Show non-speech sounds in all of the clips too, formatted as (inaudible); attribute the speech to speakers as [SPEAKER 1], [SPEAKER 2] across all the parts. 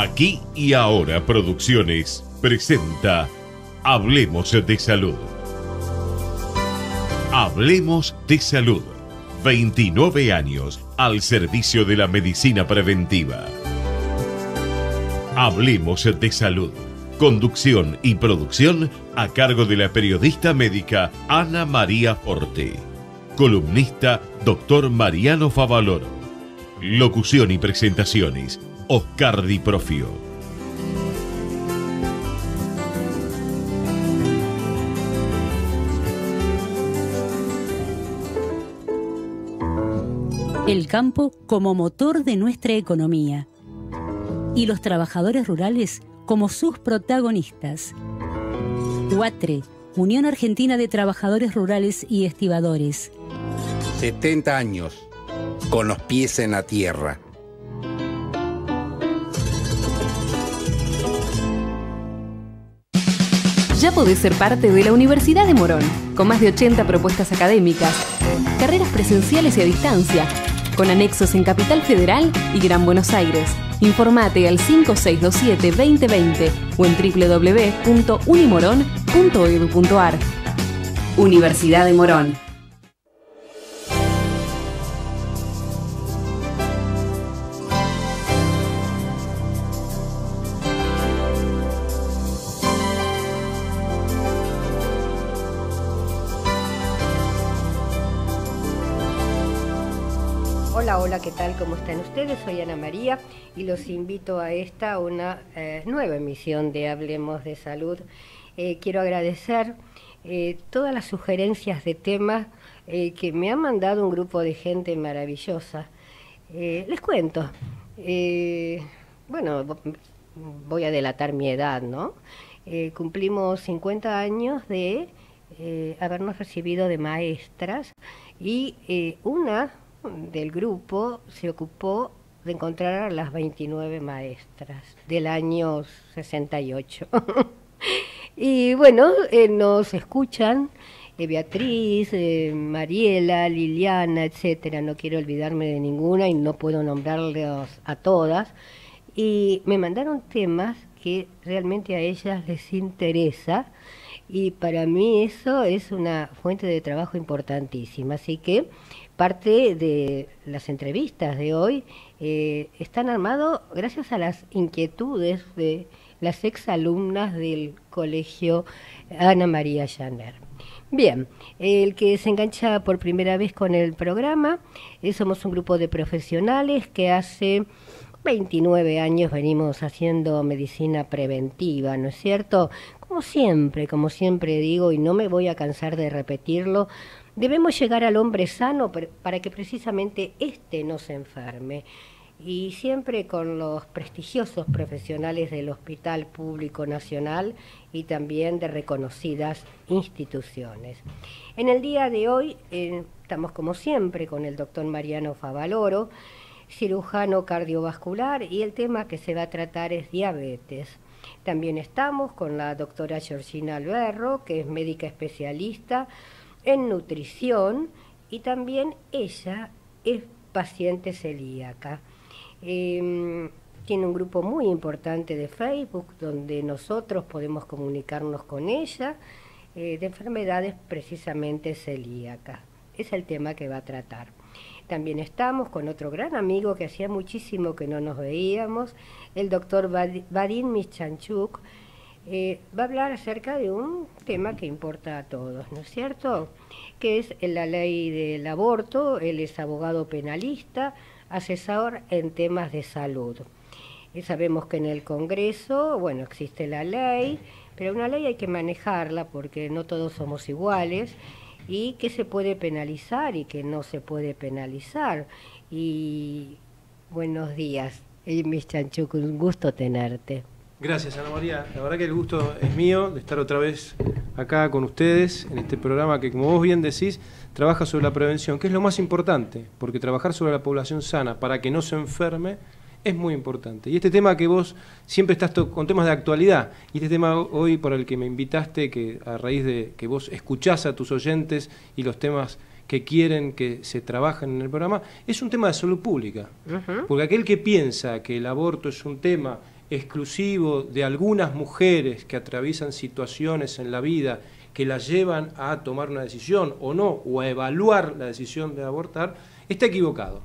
[SPEAKER 1] Aquí y Ahora Producciones presenta Hablemos de Salud. Hablemos de Salud. 29 años al servicio de la medicina preventiva. Hablemos de Salud. Conducción y producción a cargo de la periodista médica Ana María Forte. Columnista doctor Mariano Favaloro. Locución y presentaciones Oscar Di Profio.
[SPEAKER 2] El campo como motor de nuestra economía y los trabajadores rurales como sus protagonistas. UATRE, Unión Argentina de Trabajadores Rurales y Estibadores.
[SPEAKER 1] 70 años, con los pies en la tierra.
[SPEAKER 3] Ya podés ser parte de la Universidad de Morón, con más de 80 propuestas académicas, carreras presenciales y a distancia, con anexos en Capital Federal y Gran Buenos Aires. Informate al 5627-2020 o en www.unimoron.edu.ar. Universidad de Morón.
[SPEAKER 2] ¿Cómo están ustedes? Soy Ana María y los invito a esta, una eh, nueva emisión de Hablemos de Salud. Eh, quiero agradecer eh, todas las sugerencias de temas que me ha mandado un grupo de gente maravillosa. les cuento, bueno, voy a delatar mi edad, ¿no? cumplimos 50 años de habernos recibido de maestras y una del grupo se ocupó de encontrar a las 29 maestras del año 68. (laughs) y bueno, eh, nos escuchan eh, Beatriz, eh, Mariela, Liliana, etcétera. No quiero olvidarme de ninguna y no puedo nombrarlos a todas. Y me mandaron temas que realmente a ellas les interesa y para mí eso es una fuente de trabajo importantísima. Así que parte de las entrevistas de hoy eh, están armados gracias a las inquietudes de las exalumnas del colegio Ana María Janer. Bien, el que se engancha por primera vez con el programa, eh, somos un grupo de profesionales que hace 29 años venimos haciendo medicina preventiva, ¿no es cierto? Como siempre, como siempre digo, y no me voy a cansar de repetirlo, Debemos llegar al hombre sano para que precisamente éste no se enferme. Y siempre con los prestigiosos profesionales del Hospital Público Nacional y también de reconocidas instituciones. En el día de hoy eh, estamos como siempre con el doctor Mariano Favaloro, cirujano cardiovascular, y el tema que se va a tratar es diabetes. También estamos con la doctora Georgina Alberro, que es médica especialista en nutrición y también ella es paciente celíaca. Em, tiene un grupo muy importante de Facebook donde nosotros podemos comunicarnos con ella eh, de enfermedades precisamente celíacas. Es el tema que va a tratar. También estamos con otro gran amigo que hacía muchísimo que no nos veíamos, el doctor Vadim Michanchuk eh, va a hablar acerca de un tema que importa a todos, ¿no es cierto? Que es la ley del aborto, él es abogado penalista, asesor en temas de salud. sabemos que en el Congreso, bueno, existe la ley, pero una ley hay que manejarla porque no todos somos iguales y que se puede penalizar y que no se puede penalizar. Y buenos días, Miss un gusto tenerte.
[SPEAKER 4] Gracias, Ana María. La verdad que el gusto es mío de estar otra vez acá con ustedes en este programa que, como vos bien decís, trabaja sobre la prevención, que es lo más importante, porque trabajar sobre la población sana para que no se enferme es muy importante. Y este tema que vos siempre estás con temas de actualidad, y este tema hoy por el que me invitaste, que a raíz de que vos escuchás a tus oyentes y los temas que quieren que se trabajen en el programa, es un tema de salud pública. Porque aquel que piensa que el aborto es un tema exclusivo de algunas mujeres que atraviesan situaciones en la vida que las llevan a tomar una decisión o no, o a evaluar la decisión de abortar, está equivocado.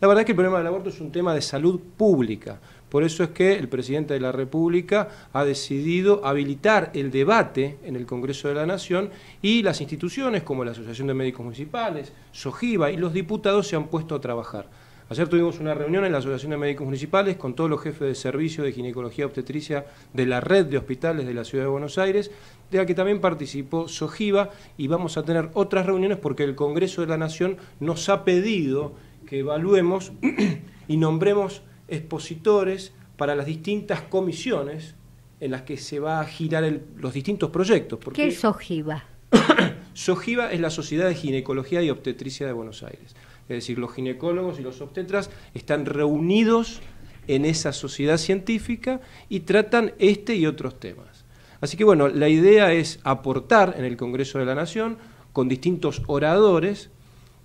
[SPEAKER 4] La verdad es que el problema del aborto es un tema de salud pública. Por eso es que el presidente de la República ha decidido habilitar el debate en el Congreso de la Nación y las instituciones como la Asociación de Médicos Municipales, SOGIVA y los diputados se han puesto a trabajar. Ayer tuvimos una reunión en la Asociación de Médicos Municipales con todos los jefes de servicio de ginecología obstetricia de la red de hospitales de la Ciudad de Buenos Aires, de la que también participó SOGIVA, y vamos a tener otras reuniones porque el Congreso de la Nación nos ha pedido que evaluemos (clears throat) y nombremos expositores para las distintas comisiones en las que se va a girar los distintos proyectos. ¿Qué es
[SPEAKER 2] Sojiva?
[SPEAKER 4] (clears throat) Sojiva es la Sociedad de Ginecología y Obstetricia de Buenos Aires es decir, los ginecólogos y los obstetras están reunidos en esa sociedad científica y tratan este y otros temas. Así que bueno, la idea es aportar en el Congreso de la Nación con distintos oradores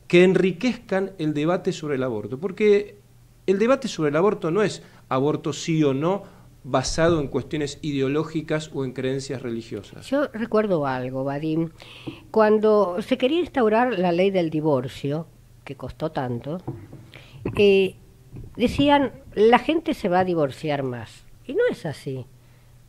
[SPEAKER 4] que enriquezcan el debate sobre el aborto, porque el debate sobre el aborto no es aborto sí o no basado en cuestiones ideológicas o en creencias religiosas.
[SPEAKER 2] Yo recuerdo algo, Vadim. Cuando se quería instaurar la ley del divorcio, que costó tanto, que eh, decían, la gente se va a divorciar más. Y no es así,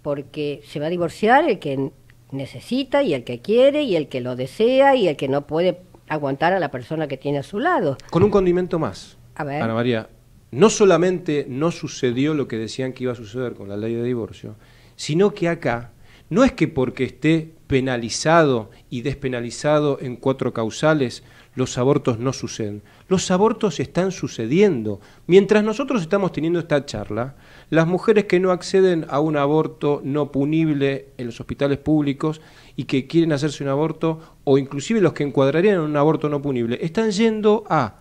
[SPEAKER 2] porque se va a divorciar el que necesita y el que quiere y el que lo desea y el que no puede aguantar a la persona que tiene a su lado.
[SPEAKER 4] Con un condimento más. Ana María, no solamente no sucedió lo que decían que iba a suceder con la ley de divorcio, sino que acá no es que porque esté penalizado y despenalizado en cuatro causales los abortos no suceden. Los abortos están sucediendo. Mientras nosotros estamos teniendo esta charla, las mujeres que no acceden a un aborto no punible en los hospitales públicos y que quieren hacerse un aborto, o inclusive los que encuadrarían en un aborto no punible, están yendo a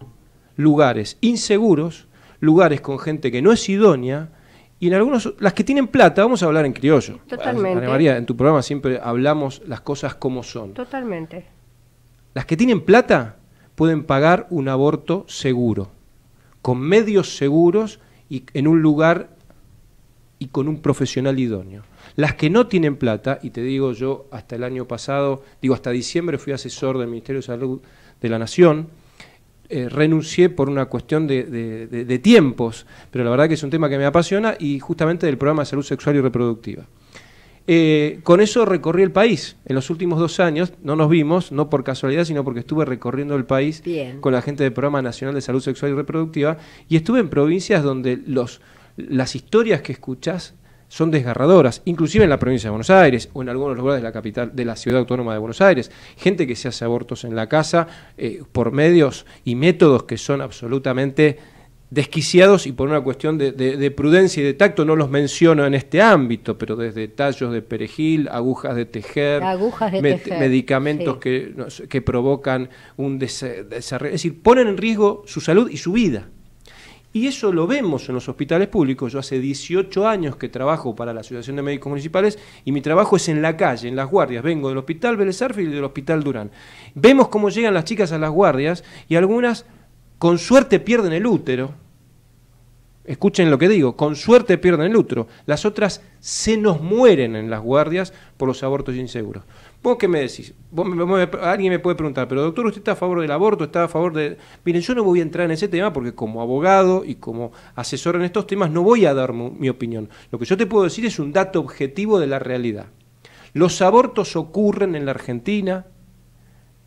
[SPEAKER 4] lugares inseguros, lugares con gente que no es idónea, y en algunos, las que tienen plata, vamos a hablar en criollo.
[SPEAKER 2] Totalmente. Ana María,
[SPEAKER 4] en tu programa siempre hablamos las cosas como son.
[SPEAKER 2] Totalmente.
[SPEAKER 4] Las que tienen plata pueden pagar un aborto seguro, con medios seguros y en un lugar y con un profesional idóneo. Las que no tienen plata, y te digo yo, hasta el año pasado, digo hasta diciembre fui asesor del Ministerio de Salud de la Nación, eh, renuncié por una cuestión de, de, tiempos, pero la verdad que es un tema que me apasiona y justamente del programa de salud sexual y reproductiva. Eh, con eso recorrí el país. En los últimos dos años no nos vimos, no por casualidad, sino porque estuve recorriendo el país con la gente del Programa Nacional de Salud Sexual y Reproductiva y estuve en provincias donde las historias que escuchas son desgarradoras, inclusive en la provincia de Buenos Aires o en algunos lugares de la capital, de la ciudad autónoma de Buenos Aires, gente que se hace abortos en la casa eh, por medios y métodos que son absolutamente desquiciados y por una cuestión de, prudencia y de tacto no los menciono en este ámbito, pero desde tallos de perejil, agujas de tejer,
[SPEAKER 2] medicamentos
[SPEAKER 4] que, provocan un desarrollo, es decir, ponen en riesgo su salud y su vida. Y eso lo vemos en los hospitales públicos. Yo hace 18 años que trabajo para la Asociación de Médicos Municipales y mi trabajo es en la calle, en las guardias. Vengo del Hospital Vélez y del Hospital Durán. Vemos cómo llegan las chicas a las guardias y algunas con suerte pierden el útero, escuchen lo que digo, con suerte pierden el útero. Las otras se nos mueren en las guardias por los abortos inseguros. ¿Vos qué me decís? alguien me puede preguntar, pero doctor, ¿usted está a favor del aborto? ¿Está a favor de...? Miren, yo no voy a entrar en ese tema porque como abogado y como asesor en estos temas no voy a dar mi opinión. Lo que yo te puedo decir es un dato objetivo de la realidad. Los abortos ocurren en la Argentina,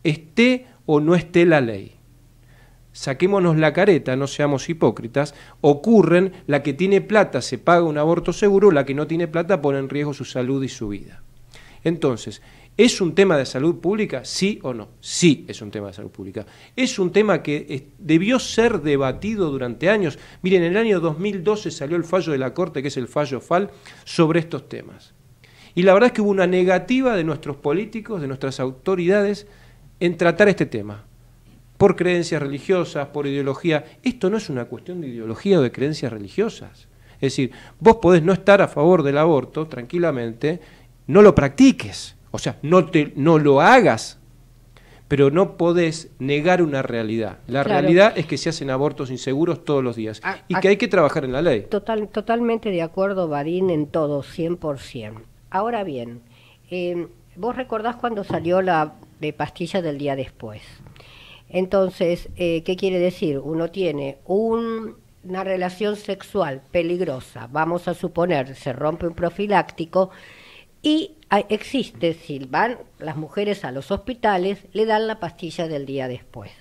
[SPEAKER 4] esté o no esté la ley saquémonos la careta, no seamos hipócritas, ocurren, la que tiene plata se paga un aborto seguro, la que no tiene plata pone en riesgo su salud y su vida. Entonces, ¿es un tema de salud pública? Sí o no. Sí, es un tema de salud pública. Es un tema que debió ser debatido durante años. Miren, en el año 2012 salió el fallo de la Corte, que es el fallo FAL, sobre estos temas. Y la verdad es que hubo una negativa de nuestros políticos, de nuestras autoridades, en tratar este tema por creencias religiosas, por ideología. Esto no es una cuestión de ideología o de creencias religiosas. Es decir, vos podés no estar a favor del aborto tranquilamente, no lo practiques, o sea, no, te, no lo hagas, pero no podés negar una realidad. La realidad es que se hacen abortos inseguros todos los días ah, y ah. que hay que trabajar en la ley.
[SPEAKER 2] Total, totalmente de acuerdo, Barín, en todo, 100%. Ahora bien, eh, vos recordás cuando salió la de pastilla del día después. Entonces, eh, ¿qué quiere decir? Uno tiene una relación sexual peligrosa, vamos a suponer, se rompe un profiláctico y ah, existe, si van las mujeres a los hospitales, le dan la pastilla del día después.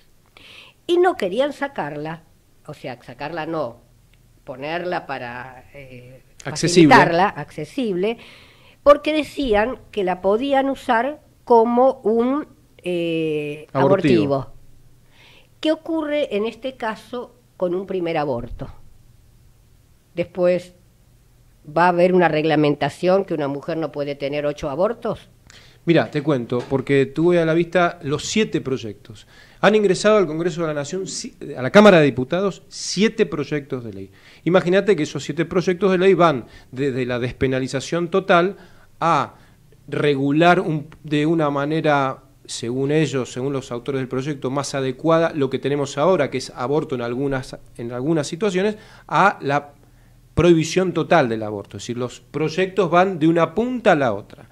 [SPEAKER 2] Y no querían sacarla, o sea, sacarla no, ponerla para eh, accesible. accesible, porque decían que la podían usar como un eh, abortivo. ¿Qué ocurre en este caso con un primer aborto? Después, ¿va a haber una reglamentación que una mujer no puede tener ocho abortos?
[SPEAKER 4] Mira, te cuento, porque tuve a la vista los siete proyectos. Han ingresado al Congreso de la Nación, a la Cámara de Diputados, siete proyectos de ley. Imagínate que esos siete proyectos de ley van desde la despenalización total a regular de una manera según ellos, según los autores del proyecto, más adecuada lo que tenemos ahora, que es aborto en algunas, en algunas situaciones, a la prohibición total del aborto. Es decir, los proyectos van de una punta a la otra.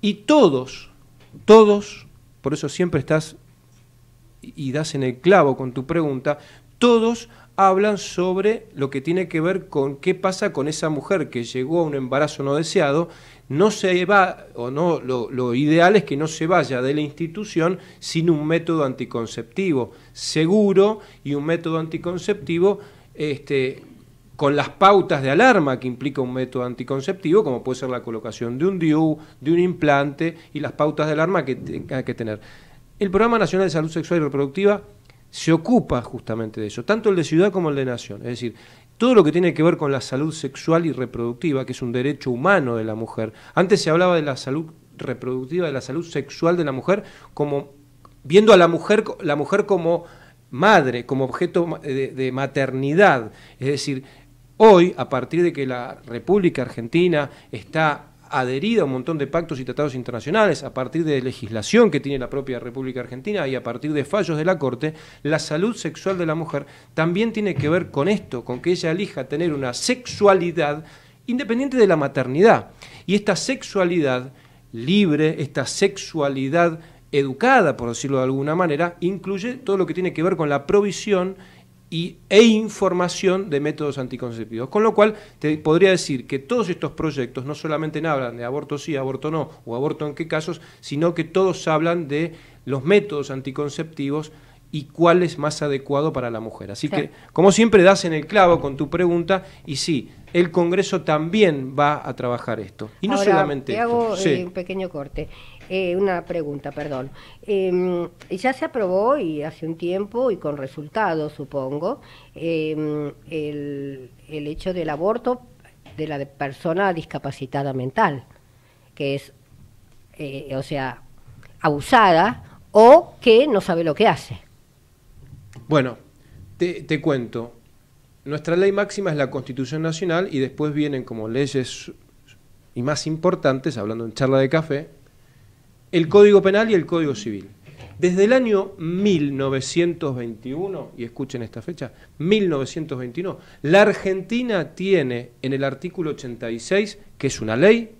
[SPEAKER 4] Y todos, todos, por eso siempre estás y das en el clavo con tu pregunta, todos hablan sobre lo que tiene que ver con qué pasa con esa mujer que llegó a un embarazo no deseado, no se va, o no, lo, ideal es que no se vaya de la institución sin un método anticonceptivo seguro y un método anticonceptivo este, con las pautas de alarma que implica un método anticonceptivo, como puede ser la colocación de un DIU, de un implante y las pautas de alarma que tenga que tener. El Programa Nacional de Salud Sexual y Reproductiva se ocupa justamente de eso, tanto el de ciudad como el de nación. Es decir, todo lo que tiene que ver con la salud sexual y reproductiva, que es un derecho humano de la mujer. Antes se hablaba de la salud reproductiva, de la salud sexual de la mujer, como viendo a la mujer, la mujer como madre, como objeto de, de maternidad. Es decir, hoy, a partir de que la República Argentina está adherida a un montón de pactos y tratados internacionales, a partir de legislación que tiene la propia República Argentina y a partir de fallos de la Corte, la salud sexual de la mujer también tiene que ver con esto, con que ella elija tener una sexualidad independiente de la maternidad. Y esta sexualidad libre, esta sexualidad educada, por decirlo de alguna manera, incluye todo lo que tiene que ver con la provisión y, e información de métodos anticonceptivos. Con lo cual, te podría decir que todos estos proyectos no solamente hablan de aborto sí, aborto no, o aborto en qué casos, sino que todos hablan de los métodos anticonceptivos y cuál es más adecuado para la mujer. Así que, como siempre, das en el clavo con tu pregunta y sí, el Congreso también va a trabajar esto. Y no solamente... hago eh, un
[SPEAKER 2] pequeño corte. Eh, una pregunta, perdón. Em, ya se aprobó y hace un tiempo y con resultado supongo, em, el, el, hecho del aborto de la persona discapacitada mental, que es, eh, o sea, abusada o que no sabe lo que hace.
[SPEAKER 4] Bueno, te, te cuento. Nuestra ley máxima es la Constitución Nacional y después vienen como leyes y más importantes, hablando en charla de café, el Código Penal y el Código Civil. Desde el año 1921, y escuchen esta fecha, 1921, la Argentina tiene en el artículo 86, que es una ley,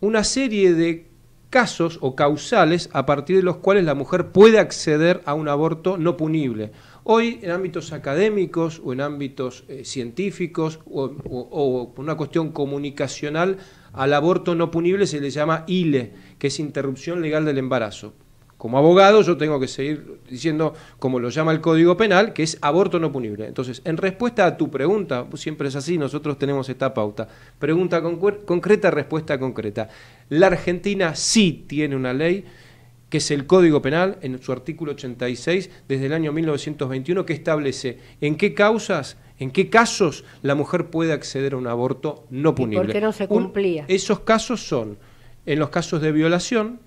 [SPEAKER 4] una serie de casos o causales a partir de los cuales la mujer puede acceder a un aborto no punible. Hoy en ámbitos académicos o en ámbitos eh, científicos o por una cuestión comunicacional al aborto no punible se le llama ILE que es interrupción legal del embarazo. Como abogado yo tengo que seguir diciendo, como lo llama el Código Penal, que es aborto no punible. Entonces, en respuesta a tu pregunta, pues siempre es así, nosotros tenemos esta pauta. Pregunta concreta, respuesta concreta. La Argentina sí tiene una ley que es el Código Penal, en su artículo 86, desde el año 1921, que establece en qué causas, en qué casos la mujer puede acceder a un aborto no punible. ¿Y no
[SPEAKER 2] se cumplía?
[SPEAKER 4] esos casos son en los casos de violación,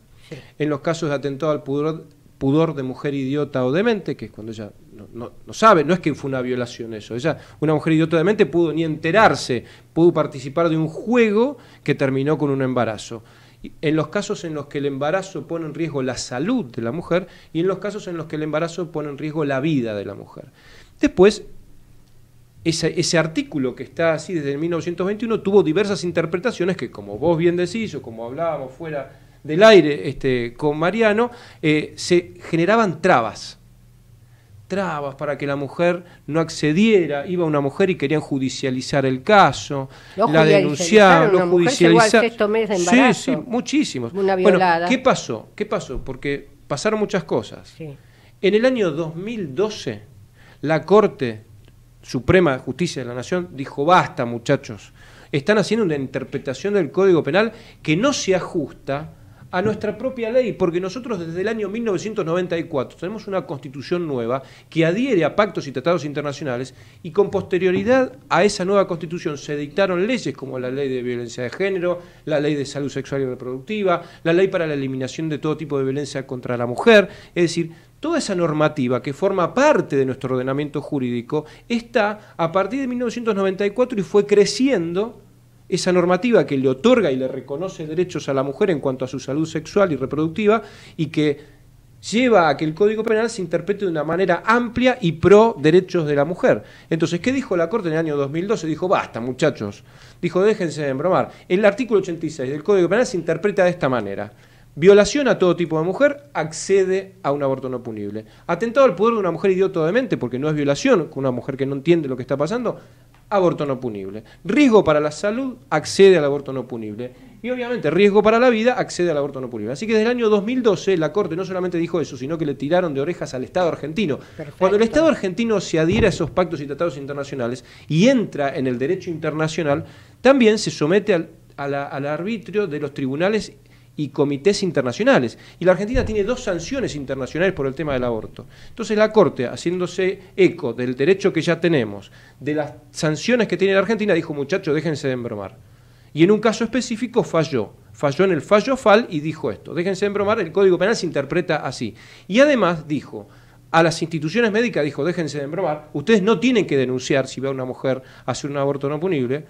[SPEAKER 4] en los casos de atentado al pudor, de mujer idiota o demente, que es cuando ella no, sabe, no es que fue una violación eso, ella, una mujer idiota o demente pudo ni enterarse, pudo participar de un juego que terminó con un embarazo. en los casos en los que el embarazo pone en riesgo la salud de la mujer y en los casos en los que el embarazo pone en riesgo la vida de la mujer. Después, ese, artículo que está así desde 1921 tuvo diversas interpretaciones que, como vos bien decís, o como hablábamos fuera del aire este, con Mariano, eh, se generaban trabas. Trabas para que la mujer no accediera. Iba una mujer y querían judicializar el caso, la denunciaron, lo judicializar Sí, sí, muchísimos. Una violada. ¿qué pasó? ¿Qué pasó? Porque pasaron muchas cosas. En el año 2012, la Corte Suprema Justicia de la Nación dijo, basta muchachos, están haciendo una interpretación del Código Penal que no se ajusta a nuestra propia ley, porque nosotros desde el año 1994 tenemos una constitución nueva que adhiere a pactos y tratados internacionales y con posterioridad a esa nueva constitución se dictaron leyes como la ley de violencia de género, la ley de salud sexual y reproductiva, la ley para la eliminación de todo tipo de violencia contra la mujer, es decir, toda esa normativa que forma parte de nuestro ordenamiento jurídico está a partir de 1994 y fue creciendo esa normativa que le otorga y le reconoce derechos a la mujer en cuanto a su salud sexual y reproductiva y que lleva a que el Código Penal se interprete de una manera amplia y pro derechos de la mujer. Entonces, ¿qué dijo la Corte en el año 2012? Dijo, basta, muchachos. Dijo, déjense de embromar. El artículo 86 del Código Penal se interpreta de esta manera. Violación a todo tipo de mujer, accede a un aborto no punible. Atentado al poder de una mujer idiota de porque no es violación, con una mujer que no entiende lo que está pasando, aborto no punible. Riesgo para la salud, accede al aborto no punible. Y obviamente, riesgo para la vida, accede al aborto no punible. Así que desde el año 2012 la Corte no solamente dijo eso, sino que le tiraron de orejas al Estado argentino. Cuando el Estado argentino se adhiere a esos pactos y tratados internacionales y entra en el derecho internacional, también se somete al, al arbitrio de los tribunales y comités internacionales. Y la Argentina tiene dos sanciones internacionales por el tema del aborto. Entonces la Corte, haciéndose eco del derecho que ya tenemos, de las sanciones que tiene la Argentina, dijo muchachos, déjense de embromar. Y en un caso específico falló. Falló en el fallo FAL y dijo esto. Déjense de embromar, el Código Penal se interpreta así. Y además dijo, a las instituciones médicas dijo, déjense de embromar, ustedes no tienen que denunciar si ve a una mujer hacer un aborto no punible,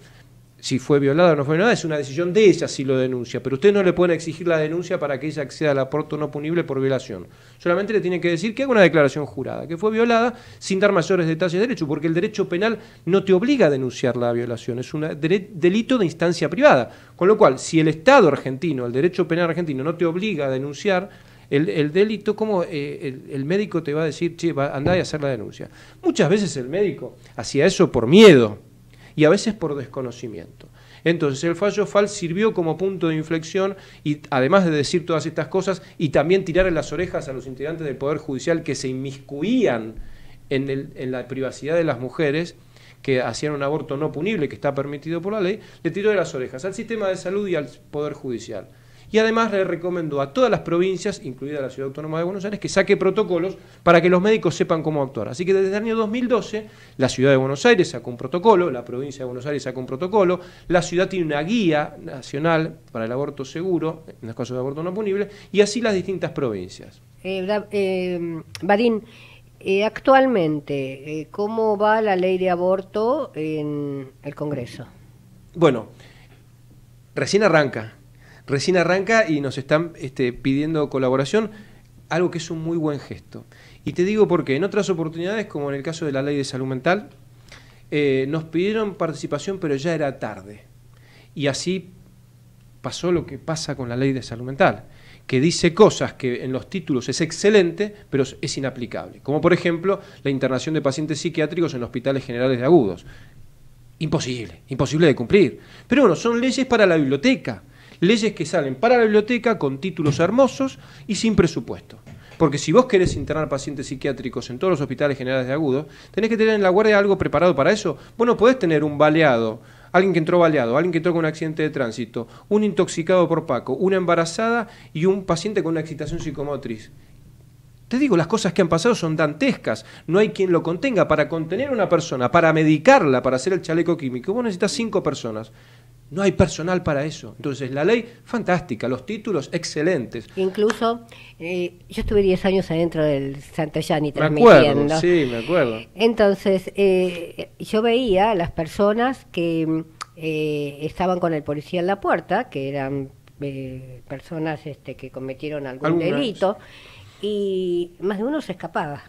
[SPEAKER 4] si fue violada o no fue violada, es una decisión de ella si lo denuncia, pero usted no le pueden exigir la denuncia para que ella acceda al aporto no punible por violación. Solamente le tiene que decir que haga una declaración jurada, que fue violada sin dar mayores detalles de derecho, porque el derecho penal no te obliga a denunciar la violación, es un delito de instancia privada. Con lo cual, si el Estado argentino, el derecho penal argentino, no te obliga a denunciar, el, delito, como eh, el, médico te va a decir, che, andá y hacer la denuncia. Muchas veces el médico hacía eso por miedo, y a veces por desconocimiento. Entonces el fallo FAL sirvió como punto de inflexión y además de decir todas estas cosas y también tirar en las orejas a los integrantes del Poder Judicial que se inmiscuían en, en la privacidad de las mujeres que hacían un aborto no punible, que está permitido por la ley, le tiró de las orejas al sistema de salud y al Poder Judicial y además le recomendó a todas las provincias, incluida la Ciudad Autónoma de Buenos Aires, que saque protocolos para que los médicos sepan cómo actuar. Así que desde el año 2012 la Ciudad de Buenos Aires sacó un protocolo, la provincia de Buenos Aires sacó un protocolo, la ciudad tiene una guía nacional para el aborto seguro, en los casos de aborto no punible, y así las distintas provincias.
[SPEAKER 2] Eh, eh Barín, eh, actualmente, eh, ¿cómo va la ley de aborto en el Congreso?
[SPEAKER 4] Bueno, recién arranca recién arranca y nos están este, pidiendo colaboración, algo que es un muy buen gesto. Y te digo porque en otras oportunidades, como en el caso de la ley de salud mental, eh, nos pidieron participación, pero ya era tarde. Y así pasó lo que pasa con la ley de salud mental, que dice cosas que en los títulos es excelente, pero es inaplicable. Como por ejemplo la internación de pacientes psiquiátricos en hospitales generales de agudos. Imposible, imposible de cumplir. Pero bueno, son leyes para la biblioteca. Leyes que salen para la biblioteca con títulos hermosos y sin presupuesto. Porque si vos querés internar pacientes psiquiátricos en todos los hospitales generales de agudo, tenés que tener en la guardia algo preparado para eso. Bueno, no podés tener un baleado, alguien que entró baleado, alguien que entró con un accidente de tránsito, un intoxicado por Paco, una embarazada y un paciente con una excitación psicomotriz. Te digo, las cosas que han pasado son dantescas. No hay quien lo contenga. Para contener a una persona, para medicarla, para hacer el chaleco químico, vos necesitas cinco personas. No hay personal para eso. Entonces, la ley, fantástica, los títulos, excelentes.
[SPEAKER 2] Incluso, eh, yo estuve 10 años adentro del Santellani transmitiendo. Me acuerdo,
[SPEAKER 4] sí, me acuerdo.
[SPEAKER 2] Entonces, eh, yo veía a las personas que eh, estaban con el policía en la puerta, que eran personas este, que cometieron algún delito, y más de uno se escapaba.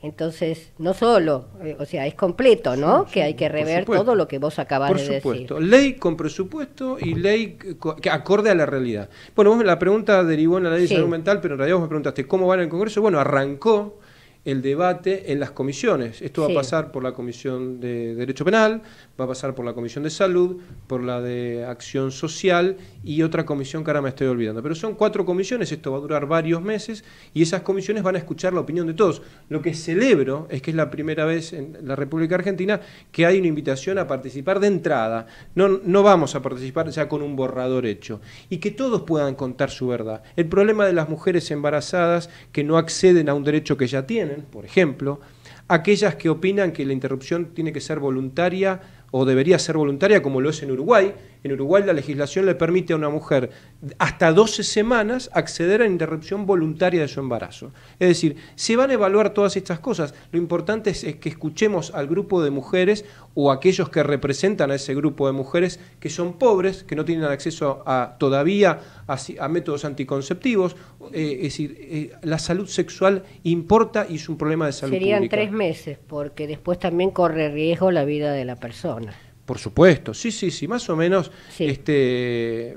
[SPEAKER 2] Entonces, no solo, eh, o sea, es completo, ¿no? que hay que rever todo lo que vos acabas de decir. Por
[SPEAKER 4] supuesto, ley con presupuesto y ley que acorde a la realidad. Bueno, vos la pregunta derivó en la ley de salud mental, pero en realidad vos me preguntaste cómo va en el Congreso. Bueno, arrancó el debate en las comisiones. Esto va a pasar por la Comisión de Derecho Penal, va a pasar por la Comisión de Salud, por la de Acción Social y otra comisión que ahora me estoy olvidando. Pero son cuatro comisiones, esto va a durar varios meses y esas comisiones van a escuchar la opinión de todos. Lo que celebro es que es la primera vez en la República Argentina que hay una invitación a participar de entrada. No, no vamos a participar ya con un borrador hecho. Y que todos puedan contar su verdad. El problema de las mujeres embarazadas que no acceden a un derecho que ya tienen, por ejemplo, aquellas que opinan que la interrupción tiene que ser voluntaria o debería ser voluntaria, como lo es en Uruguay, en Uruguay la legislación le permite a una mujer hasta 12 semanas acceder a interrupción voluntaria de su embarazo. Es decir, se van a evaluar todas estas cosas. Lo importante es, que escuchemos al grupo de mujeres o aquellos que representan a ese grupo de mujeres que son pobres, que no tienen acceso a, todavía a, métodos anticonceptivos. Eh, es decir, eh, la salud sexual importa y es un problema de salud Serían tres
[SPEAKER 2] meses, porque después también corre riesgo la vida de la
[SPEAKER 4] persona. Por supuesto, sí, sí, sí, más o menos. Este, eh,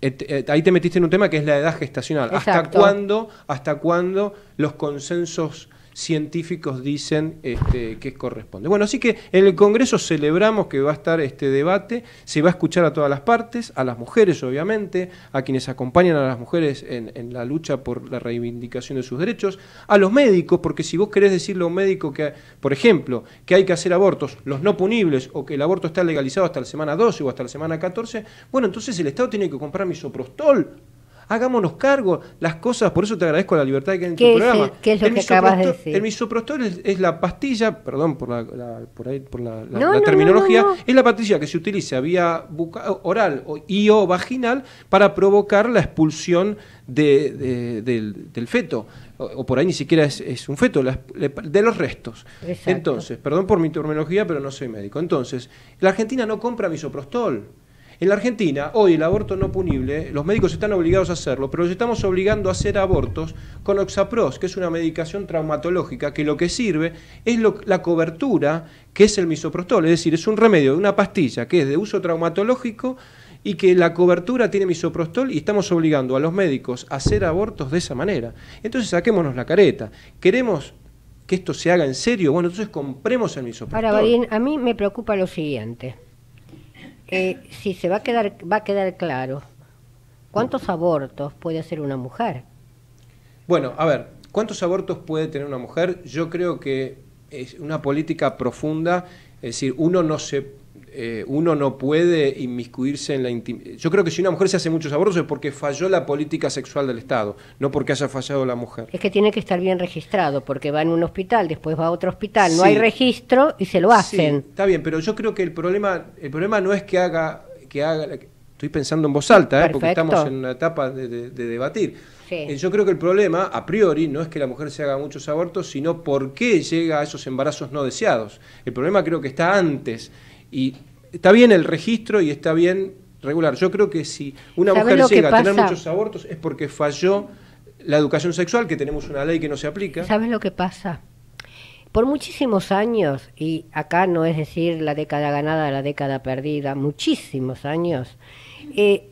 [SPEAKER 4] eh, ahí te metiste en un tema que es la edad gestacional. ¿Hasta cuándo, hasta cuándo los consensos científicos dicen este, que corresponde. Bueno, así que en el Congreso celebramos que va a estar este debate, se va a escuchar a todas las partes, a las mujeres obviamente, a quienes acompañan a las mujeres en, en la lucha por la reivindicación de sus derechos, a los médicos, porque si vos querés decirle a un médico que, por ejemplo, que hay que hacer abortos, los no punibles, o que el aborto está legalizado hasta la semana 12 o hasta la semana 14, bueno, entonces el Estado tiene que comprar misoprostol hagámonos cargo las cosas, por eso te agradezco la libertad que hay en tu programa. ¿Qué es lo que acabas de decir? El misoprostol es, la pastilla, perdón por la, por la, terminología, es la pastilla que se utiliza vía oral y o vaginal para provocar la expulsión del, feto, o, por ahí ni siquiera es, un feto, de los restos. Entonces, perdón por mi terminología, pero no soy médico. Entonces, la Argentina no compra misoprostol. En la Argentina, hoy el aborto no punible, los médicos están obligados a hacerlo, pero los estamos obligando a hacer abortos con Oxapros, que es una medicación traumatológica que lo que sirve es la cobertura que es el misoprostol, es decir, es un remedio, de una pastilla que es de uso traumatológico y que la cobertura tiene misoprostol y estamos obligando a los médicos a hacer abortos de esa manera. Entonces saquémonos la careta. ¿Queremos que esto se haga en serio? Bueno, entonces compremos el misoprostol. Ahora,
[SPEAKER 2] a mí me preocupa lo siguiente. Eh, si se va a quedar, va a quedar claro, ¿cuántos abortos puede hacer una mujer?
[SPEAKER 4] Bueno, a ver, ¿cuántos abortos puede tener una mujer? Yo creo que es una política profunda, es decir, uno no se eh, uno no puede inmiscuirse en la intimidad. Yo creo que si una mujer se hace muchos abortos es porque falló la política sexual del Estado, no porque haya fallado la mujer. Es que tiene que estar
[SPEAKER 2] bien registrado, porque va en un hospital, después va a otro hospital, no hay
[SPEAKER 4] registro y se lo hacen. está bien, pero yo creo que el problema, el problema no es que haga, que haga, estoy pensando en voz alta, ¿eh? porque estamos en una etapa de, debatir. Eh, yo creo que el problema, a priori, no es que la mujer se haga muchos abortos, sino por qué llega a esos embarazos no deseados. El problema creo que está antes y está bien el registro y está bien regular. Yo creo que si una mujer llega a tener muchos abortos es porque falló la educación sexual, que tenemos una ley que no se aplica. ¿Sabes
[SPEAKER 2] lo que pasa? Por muchísimos años, y acá no es decir la década ganada, la década perdida, muchísimos años, eh,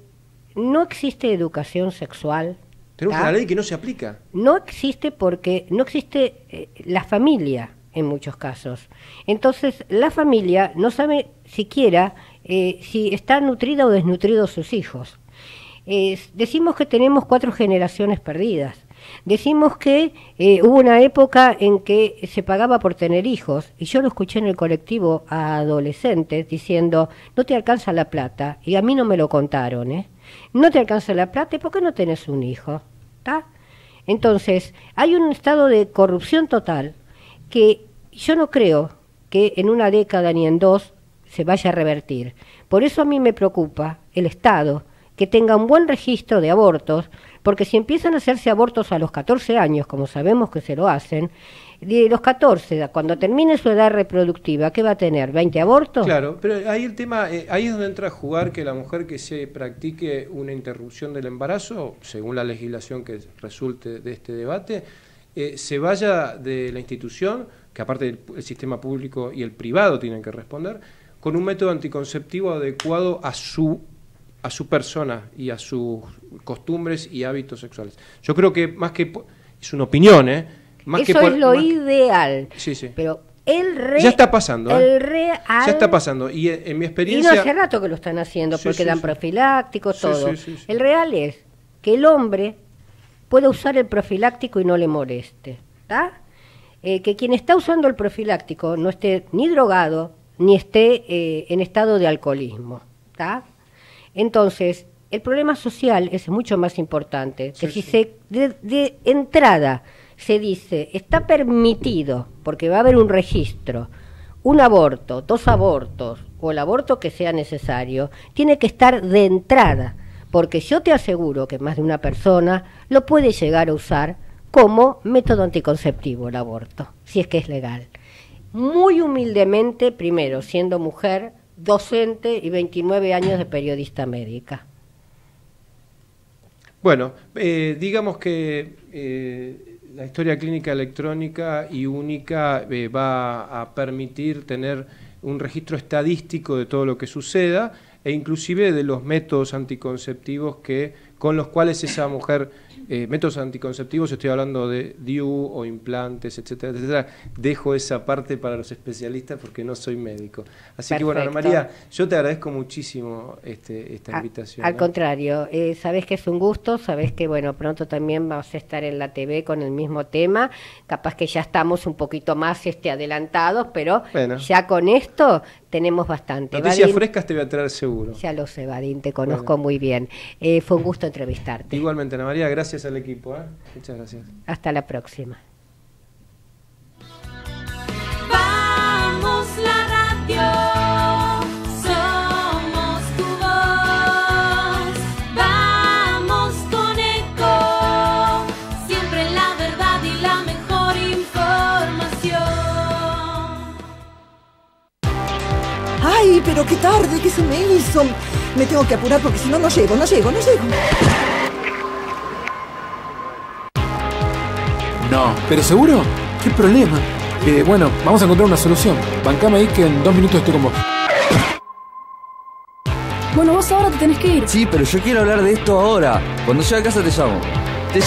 [SPEAKER 2] no existe educación sexual. Tenemos una ley que no se aplica. No existe porque no existe eh, la familia en muchos casos. Entonces, la familia no sabe siquiera eh, si está nutrida o desnutridos sus hijos. decimos que tenemos cuatro generaciones perdidas. Decimos que eh, hubo una época en que se pagaba por tener hijos, y yo lo escuché en el colectivo a adolescentes diciendo, no te alcanza la plata, y a mí no me lo contaron, ¿eh? No te alcanza la plata, ¿y por qué no tenés un hijo? ¿Está? Entonces, hay un estado de corrupción total que yo no creo que en una década ni en dos se vaya a revertir. Por eso a mí me preocupa el Estado, que tenga un buen registro de abortos, porque si empiezan a hacerse abortos a los 14 años, como sabemos que se lo hacen, de los 14, cuando termine su edad reproductiva, ¿qué va a tener? ¿20 abortos? Claro,
[SPEAKER 4] pero ahí el tema, eh, ahí es donde entra a jugar que la mujer que se practique una interrupción del embarazo, según la legislación que resulte de este debate, eh, se vaya de la institución, que aparte el, sistema público y el privado tienen que responder, con un método anticonceptivo adecuado a su a su persona y a sus costumbres y hábitos sexuales. Yo creo que más que es una opinión, ¿eh? Más Eso es lo
[SPEAKER 2] ideal.
[SPEAKER 4] Sí, sí. Pero
[SPEAKER 2] el real... ya está pasando. ¿eh? El real, ya está
[SPEAKER 4] pasando. Y eh, en, mi experiencia. Y no hace
[SPEAKER 2] rato que lo están haciendo, porque dan profilácticos, todo. El real es que el hombre puede usar el profiláctico y no le moleste. Eh, que quien está usando el profiláctico no esté ni drogado ni esté eh, en estado de alcoholismo. Entonces, el problema social es mucho más importante, si de, entrada se dice, está permitido, porque va a haber un registro, un aborto, dos abortos, o el aborto que sea necesario, tiene que estar de entrada porque yo te aseguro que más de una persona lo puede llegar a usar como método anticonceptivo el aborto, si es que es legal. Muy humildemente, primero, siendo mujer, docente y 29 años de periodista médica.
[SPEAKER 4] Bueno, eh, digamos que eh, la historia clínica electrónica y única eh, va a permitir tener un registro estadístico de todo lo que suceda e inclusive de los métodos anticonceptivos que, con los cuales esa mujer eh, métodos anticonceptivos, estoy hablando de DIU o implantes, etcétera, etcétera. Dejo esa parte para los especialistas porque no soy médico. Así que bueno, Ana María, yo te agradezco muchísimo este, esta invitación. Al ¿eh?
[SPEAKER 2] contrario, eh, sabes que es un gusto, sabes que bueno, pronto también vas a estar en la TV con el mismo tema. Capaz que ya estamos un poquito más este, adelantados, pero ya con esto tenemos bastante. Noticias Badín,
[SPEAKER 4] frescas te voy a traer seguro. Ya
[SPEAKER 2] lo sé, Vadín, te conozco muy bien. fue un gusto entrevistarte.
[SPEAKER 4] Igualmente, Ana María, gracias gracias al equipo. ¿eh? Muchas gracias.
[SPEAKER 2] Hasta la próxima.
[SPEAKER 1] Vamos la radio.
[SPEAKER 2] Somos tu voz.
[SPEAKER 3] Vamos con eco. Siempre la verdad y la mejor información.
[SPEAKER 5] ¡Ay, pero qué tarde que se me hizo! Me tengo que apurar porque si no, no llego, no llego, no llego.
[SPEAKER 4] No. ¿Pero seguro? ¿Qué problema? Eh, bueno, vamos a encontrar una solución. Bancame ahí que en dos minutos
[SPEAKER 3] estoy con vos. Bueno, vos ahora te tenés que ir. Sí, pero yo quiero hablar de esto ahora. Cuando llegue a casa te llamo. Te...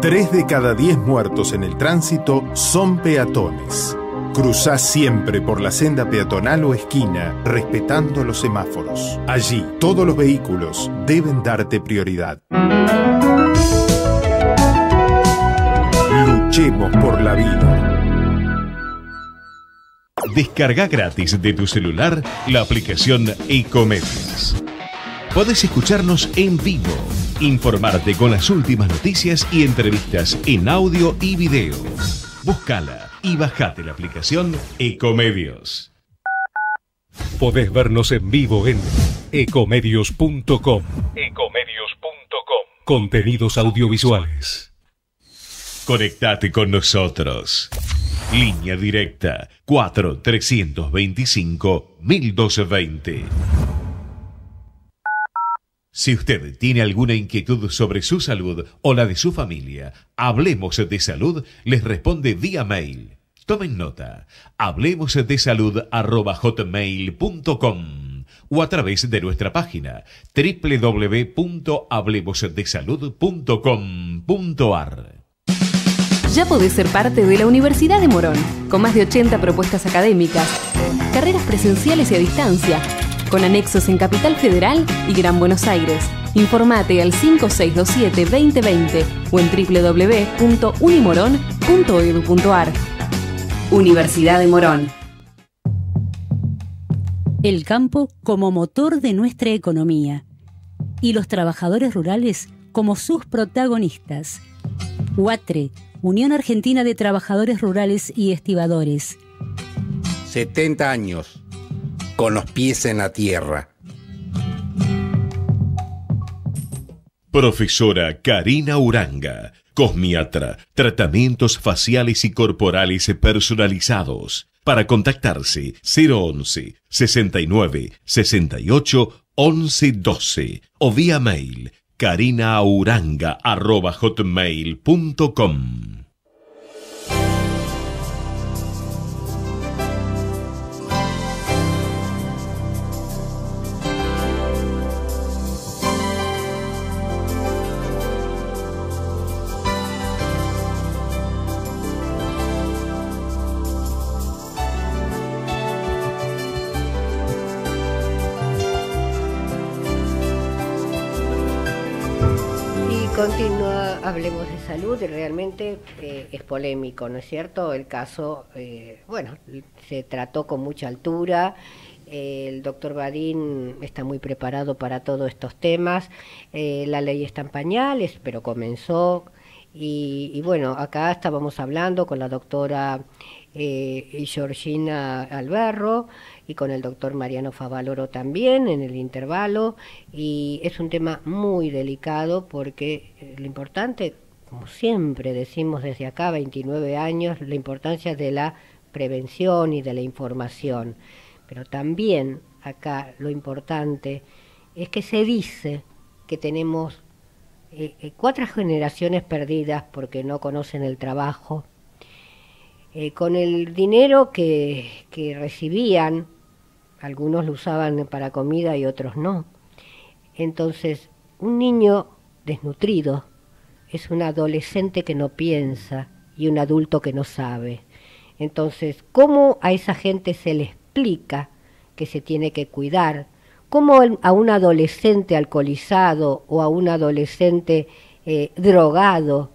[SPEAKER 1] Tres de cada diez muertos en el tránsito son peatones. Cruzá siempre por la senda peatonal o esquina, respetando los semáforos. Allí, todos los vehículos deben darte prioridad. Luchemos por la vida. Descarga gratis de tu celular la aplicación Ecomedios. Podés escucharnos en vivo, informarte con las últimas noticias y entrevistas en audio y video. Búscala y bajate la aplicación Ecomedios. Podés vernos en vivo en ecomedios.com. Ecomedios.com. Contenidos audiovisuales. Conectate con nosotros. Línea directa 4 325 1220. Si usted tiene alguna inquietud sobre su salud o la de su familia, Hablemos de Salud les responde vía mail. Tomen nota. Hablemos de salud hotmail.com o a través de nuestra página www.hablemosdesalud.com.ar.
[SPEAKER 3] Ya podés ser parte de la Universidad de Morón, con más de 80 propuestas académicas, carreras presenciales y a distancia, con anexos en Capital Federal y Gran Buenos Aires. Informate al 5627-2020 o en www.unimoron.edu.ar. Universidad de Morón. El campo como motor de
[SPEAKER 2] nuestra economía y los trabajadores rurales como sus protagonistas. UATRE Unión Argentina de Trabajadores Rurales y Estibadores.
[SPEAKER 1] 70 años, con los pies en la tierra. Profesora Karina Uranga, cosmiatra, tratamientos faciales y corporales personalizados. Para contactarse 011 69 68 11 12 o vía mail Karina arroba
[SPEAKER 2] hablemos de salud, y realmente eh, es polémico, ¿no es cierto? El caso, eh, bueno, se trató con mucha altura, el doctor Badín está muy preparado para todos estos temas, eh, la ley está en pañales, pero comenzó y, bueno, acá estábamos hablando con la doctora eh, Georgina Alberro y con el doctor Mariano Favaloro también en el intervalo. Y es un tema muy delicado porque eh, lo importante, como siempre decimos desde acá, 29 años, la importancia de la prevención y de la información. Pero también acá lo importante es que se dice que tenemos eh, eh, cuatro generaciones perdidas porque no conocen el trabajo. Eh, con el dinero que, que, recibían, algunos lo usaban para comida y otros no. Entonces, un niño desnutrido es un adolescente que no piensa y un adulto que no sabe. Entonces, ¿cómo a esa gente se le explica que se tiene que cuidar, cómo a un adolescente alcoholizado o a un adolescente eh, drogado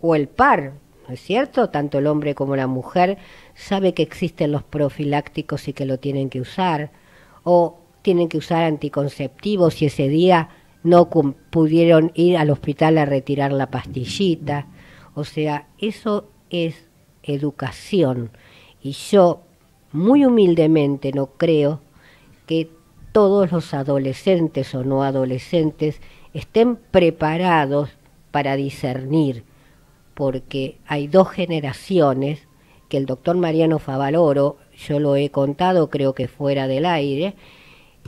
[SPEAKER 2] o el par, ¿no es cierto? Tanto el hombre como la mujer sabe que existen los profilácticos y que lo tienen que usar, o tienen que usar anticonceptivos y ese día no pudieron ir al hospital a retirar la pastillita. O sea, eso es educación. Y yo, muy humildemente, no creo que todos los adolescentes o no adolescentes estén preparados para discernir, porque hay dos generaciones que el doctor Mariano Favaloro, yo lo he contado, creo que fuera del aire,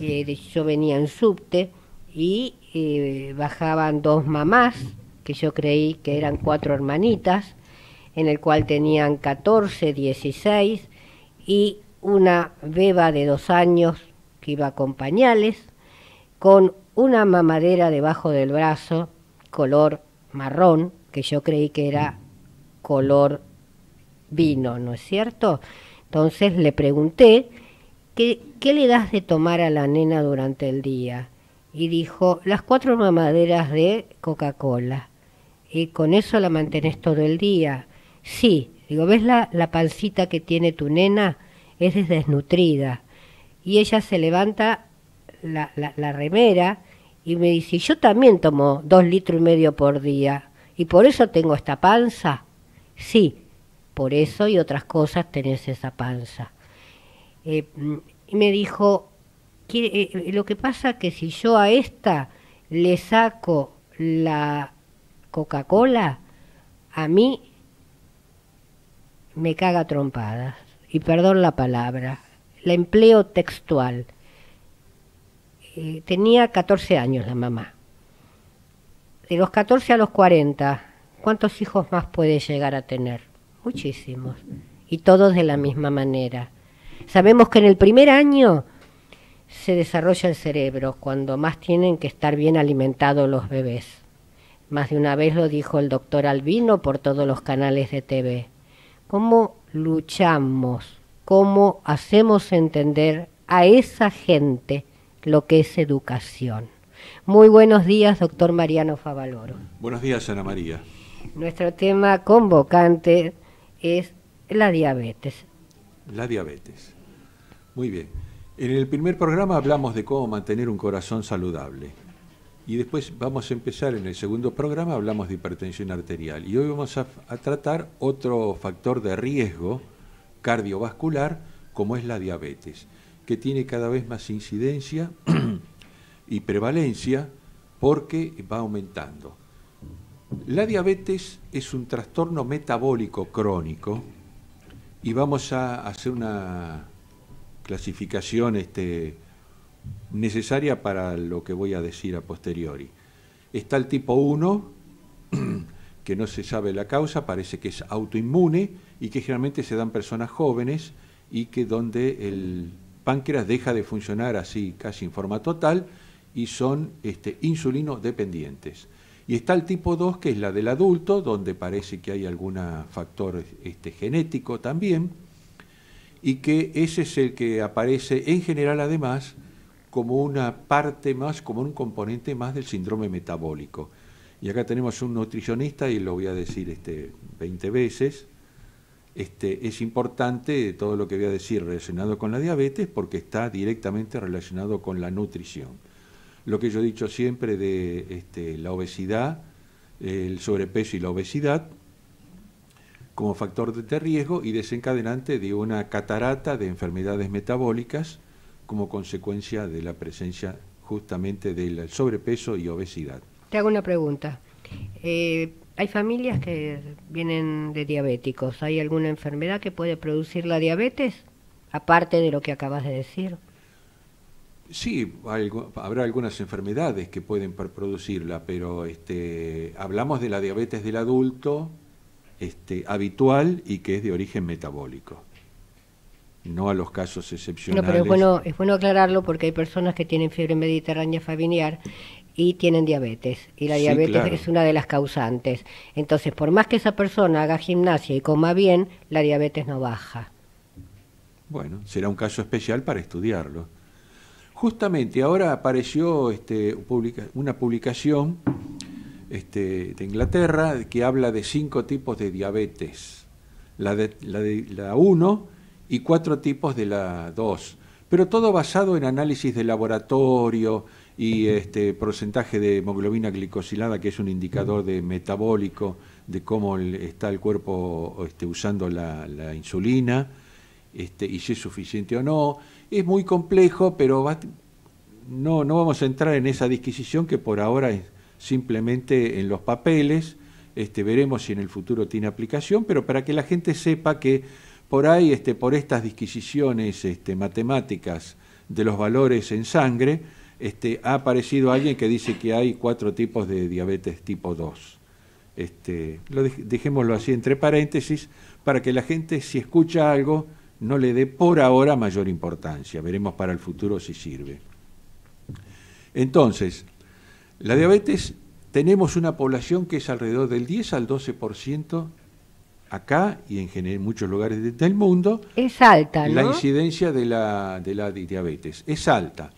[SPEAKER 2] eh, yo venía en subte y eh, bajaban dos mamás, que yo creí que eran cuatro hermanitas, en el cual tenían 14, 16 y una beba de dos años iba con pañales, con una mamadera debajo del brazo, color marrón, que yo creí que era color vino, ¿no es cierto? Entonces le pregunté, ¿qué, le das de tomar a la nena durante el día? Y dijo, las cuatro mamaderas de Coca-Cola. Y con eso la mantenés todo el día. Sí, digo, ¿ves la, la pancita que tiene tu nena? Es desnutrida y ella se levanta la, la, remera y me dice, yo también tomo dos litros y medio por día y por eso tengo esta panza. Sí, por eso y otras cosas tenés esa panza. Eh, y me dijo, eh, eh, lo que pasa que si yo a esta le saco la Coca-Cola, a mí me caga trompadas. Y perdón la palabra la empleo textual. Eh, tenía 14 años la mamá. De los 14 a los 40, ¿cuántos hijos más puede llegar a tener? Muchísimos. Y todos de la misma manera. Sabemos que en el primer año se desarrolla el cerebro, cuando más tienen que estar bien alimentados los bebés. Más de una vez lo dijo el doctor Albino por todos los canales de TV. ¿Cómo luchamos cómo hacemos entender a esa gente lo que es educación. Muy buenos días, doctor Mariano Favaloro.
[SPEAKER 5] Buenos días, Ana María.
[SPEAKER 2] Nuestro tema convocante es la diabetes.
[SPEAKER 5] La diabetes. Muy bien. En el primer programa hablamos de cómo mantener un corazón saludable. Y después vamos a empezar en el segundo programa, hablamos de hipertensión arterial. Y hoy vamos a, a tratar otro factor de riesgo cardiovascular como es la diabetes, que tiene cada vez más incidencia (clears throat) y prevalencia porque va aumentando. La diabetes es un trastorno metabólico crónico y vamos a hacer una clasificación este, necesaria para lo que voy a decir a posteriori. Está el tipo 1, (clears throat) que no se sabe la causa, parece que es autoinmune, y que generalmente se dan personas jóvenes y que donde el páncreas deja de funcionar así casi en forma total y son este, insulino dependientes. Y está el tipo 2, que es la del adulto, donde parece que hay algún factor este, genético también, y que ese es el que aparece en general además como una parte más, como un componente más del síndrome metabólico. Y acá tenemos un nutricionista, y lo voy a decir este, 20 veces, este, es importante todo lo que voy a decir relacionado con la diabetes porque está directamente relacionado con la nutrición. Lo que yo he dicho siempre de este, la obesidad, el sobrepeso y la obesidad como factor de este riesgo y desencadenante de una catarata de enfermedades metabólicas como consecuencia de la presencia justamente del sobrepeso y obesidad.
[SPEAKER 2] Te hago una pregunta. Eh, hay familias que vienen de diabéticos. ¿Hay alguna enfermedad que puede producir la diabetes? Aparte de lo que acabas de decir.
[SPEAKER 5] Sí, habrá algunas enfermedades que pueden producirla, pero este, hablamos de la diabetes del adulto este, habitual y que es de origen metabólico, no a los casos excepcionales. No, pero bueno,
[SPEAKER 2] es bueno aclararlo porque hay personas que tienen fiebre mediterránea familiar y tienen diabetes. Y la diabetes es una de las causantes. Entonces, por más que esa persona haga gimnasia y coma bien, la diabetes no baja.
[SPEAKER 5] Bueno, será un caso especial para estudiarlo. Justamente ahora apareció este, una publicación este, de Inglaterra que habla de cinco tipos de diabetes. La de la, de, la 1 y cuatro tipos de la 2. Pero todo basado en análisis de laboratorio, y este porcentaje de hemoglobina glicosilada, que es un indicador de metabólico de cómo está el cuerpo este, usando la, insulina, este, y si es suficiente o no. Es muy complejo, pero no, no vamos a entrar en esa disquisición que por ahora es simplemente en los papeles. Este, veremos si en el futuro tiene aplicación, pero para que la gente sepa que por ahí, este, por estas disquisiciones este, matemáticas de los valores en sangre, este, ha aparecido alguien que dice que hay cuatro tipos de diabetes tipo 2. Este, dejémoslo así entre paréntesis para que la gente si escucha algo no le dé por ahora mayor importancia. Veremos para el futuro si sirve. Entonces, la diabetes, tenemos una población que es alrededor del 10 al 12% acá y en muchos lugares del mundo. Es
[SPEAKER 2] alta, ¿no? La
[SPEAKER 5] incidencia de la diabetes es alta.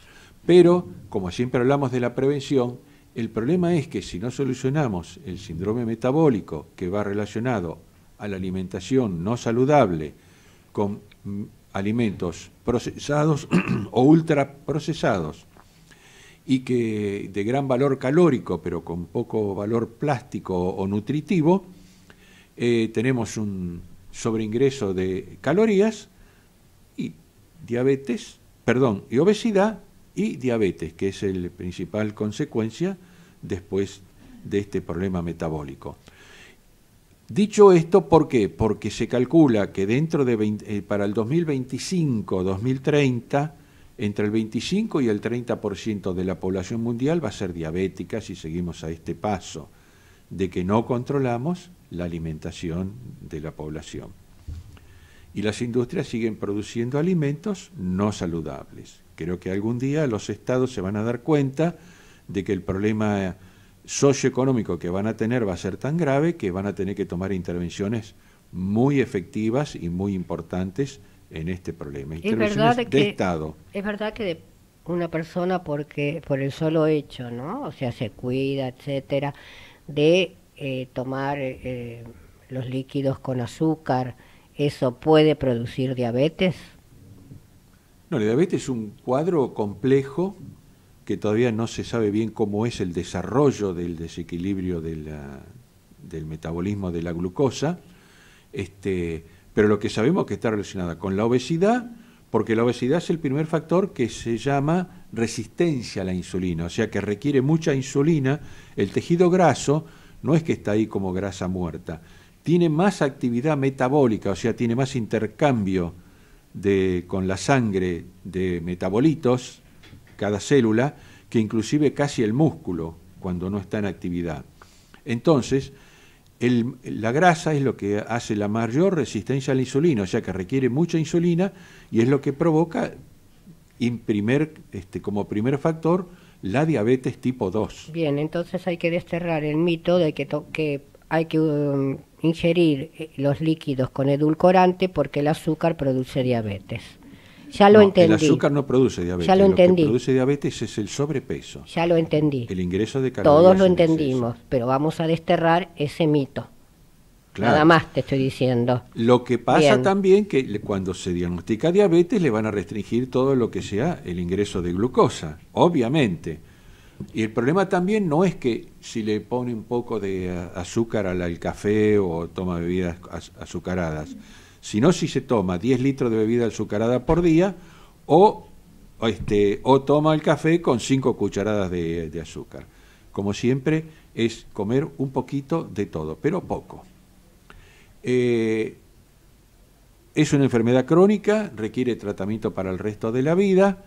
[SPEAKER 5] Pero, como siempre hablamos de la prevención, el problema es que si no solucionamos el síndrome metabólico que va relacionado a la alimentación no saludable con mm, alimentos procesados (clears throat) o ultraprocesados y que de gran valor calórico pero con poco valor plástico o nutritivo, eh, tenemos un sobreingreso de calorías y diabetes, perdón, y obesidad y diabetes, que es la principal consecuencia después de este problema metabólico. Dicho esto, ¿por qué? Porque se calcula que dentro de eh, para el 2025-2030, entre el 25 y el 30% de la población mundial va a ser diabética si seguimos a este paso de que no controlamos la alimentación de la población. Y las industrias siguen produciendo alimentos no saludables. Creo que algún día los estados se van a dar cuenta de que el problema socioeconómico que van a tener va a ser tan grave que van a tener que tomar intervenciones muy efectivas y muy importantes en este problema. Es verdad de Estado.
[SPEAKER 2] Es verdad que de una persona porque por el solo hecho, ¿no? O sea, se cuida, etcétera, de eh, tomar eh, los líquidos con azúcar, eso puede producir diabetes.
[SPEAKER 5] No, la diabetes es un cuadro complejo que todavía no se sabe bien cómo es el desarrollo del desequilibrio del metabolismo de la glucosa, este, pero lo que sabemos que está relacionada con la obesidad, porque la obesidad es el primer factor que se llama resistencia a la insulina, o sea que requiere mucha insulina, el tejido graso no es que está ahí como grasa muerta, tiene más actividad metabólica, o sea, tiene más intercambio de, con la sangre de metabolitos, cada célula, que inclusive casi el músculo cuando no está en actividad. Entonces, la grasa es lo que hace la mayor resistencia a la insulina, o sea que requiere mucha insulina y es lo que provoca este, como primer factor la diabetes tipo 2.
[SPEAKER 2] Bien, entonces hay que desterrar el mito de que, que hay que um, ingerir eh, los líquidos con edulcorante porque el azúcar produce diabetes. Ya lo entendí. El azúcar no produce diabetes. Ya lo, entendí. que
[SPEAKER 5] produce diabetes es el sobrepeso.
[SPEAKER 2] Ya lo entendí.
[SPEAKER 5] El ingreso de calorías. Todos lo
[SPEAKER 2] entendimos, pero vamos a desterrar ese mito. Nada más te estoy diciendo.
[SPEAKER 5] Lo que pasa también que cuando se diagnostica diabetes le van a restringir todo lo que sea el ingreso de glucosa, obviamente. Y el problema también no es que si le pone un poco de eh, azúcar al, café o toma bebidas azucaradas, sino si se toma 10 litros de bebida azucarada por día o, este, o toma el café con 5 cucharadas de, azúcar. Como siempre, es comer un poquito de todo, pero poco. Eh, es una enfermedad crónica, requiere tratamiento para el resto de la vida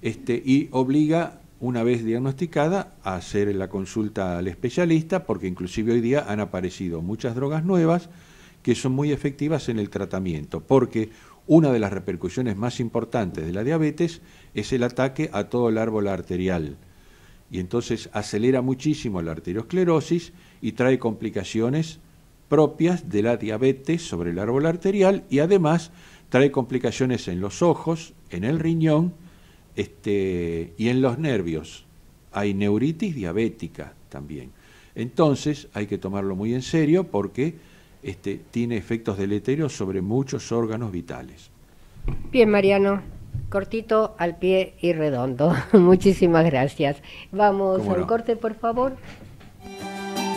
[SPEAKER 5] este, y obliga una vez diagnosticada, hacer la consulta al especialista, porque inclusive hoy día han aparecido muchas drogas nuevas que son muy efectivas en el tratamiento, porque una de las repercusiones más importantes de la diabetes es el ataque a todo el árbol arterial. Y entonces acelera muchísimo la arteriosclerosis y trae complicaciones propias de la diabetes sobre el árbol arterial y además trae complicaciones en los ojos, en el riñón, este, y en los nervios hay neuritis diabética también. Entonces hay que tomarlo muy en serio porque este, tiene efectos deleterios sobre muchos órganos vitales.
[SPEAKER 2] Bien, Mariano, cortito, al pie y redondo. (laughs) Muchísimas gracias. Vamos al corte, por favor.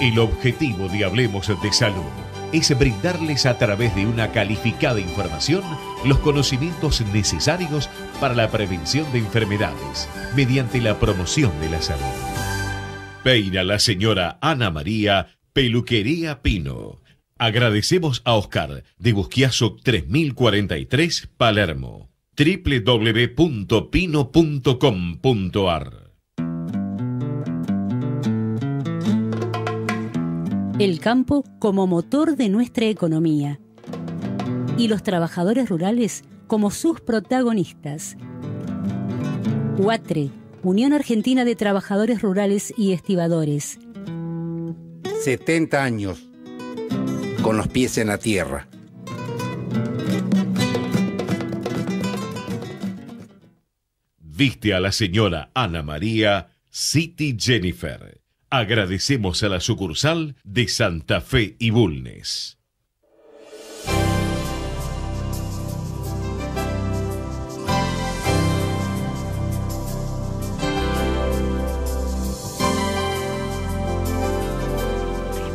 [SPEAKER 1] El objetivo de Hablemos de Salud es brindarles a través de una calificada información los conocimientos necesarios para la prevención de enfermedades mediante la promoción de la salud. Peina la señora Ana María Peluquería Pino. Agradecemos a Oscar de Busquiazo 3043 Palermo. www.pino.com.ar
[SPEAKER 2] El campo como motor de nuestra economía y los trabajadores rurales como sus protagonistas. UATRE, Unión Argentina de Trabajadores Rurales y Estibadores.
[SPEAKER 1] 70 años con los pies en la tierra. Viste a la señora Ana María City Jennifer. Agradecemos a la sucursal de Santa Fe y Bulnes.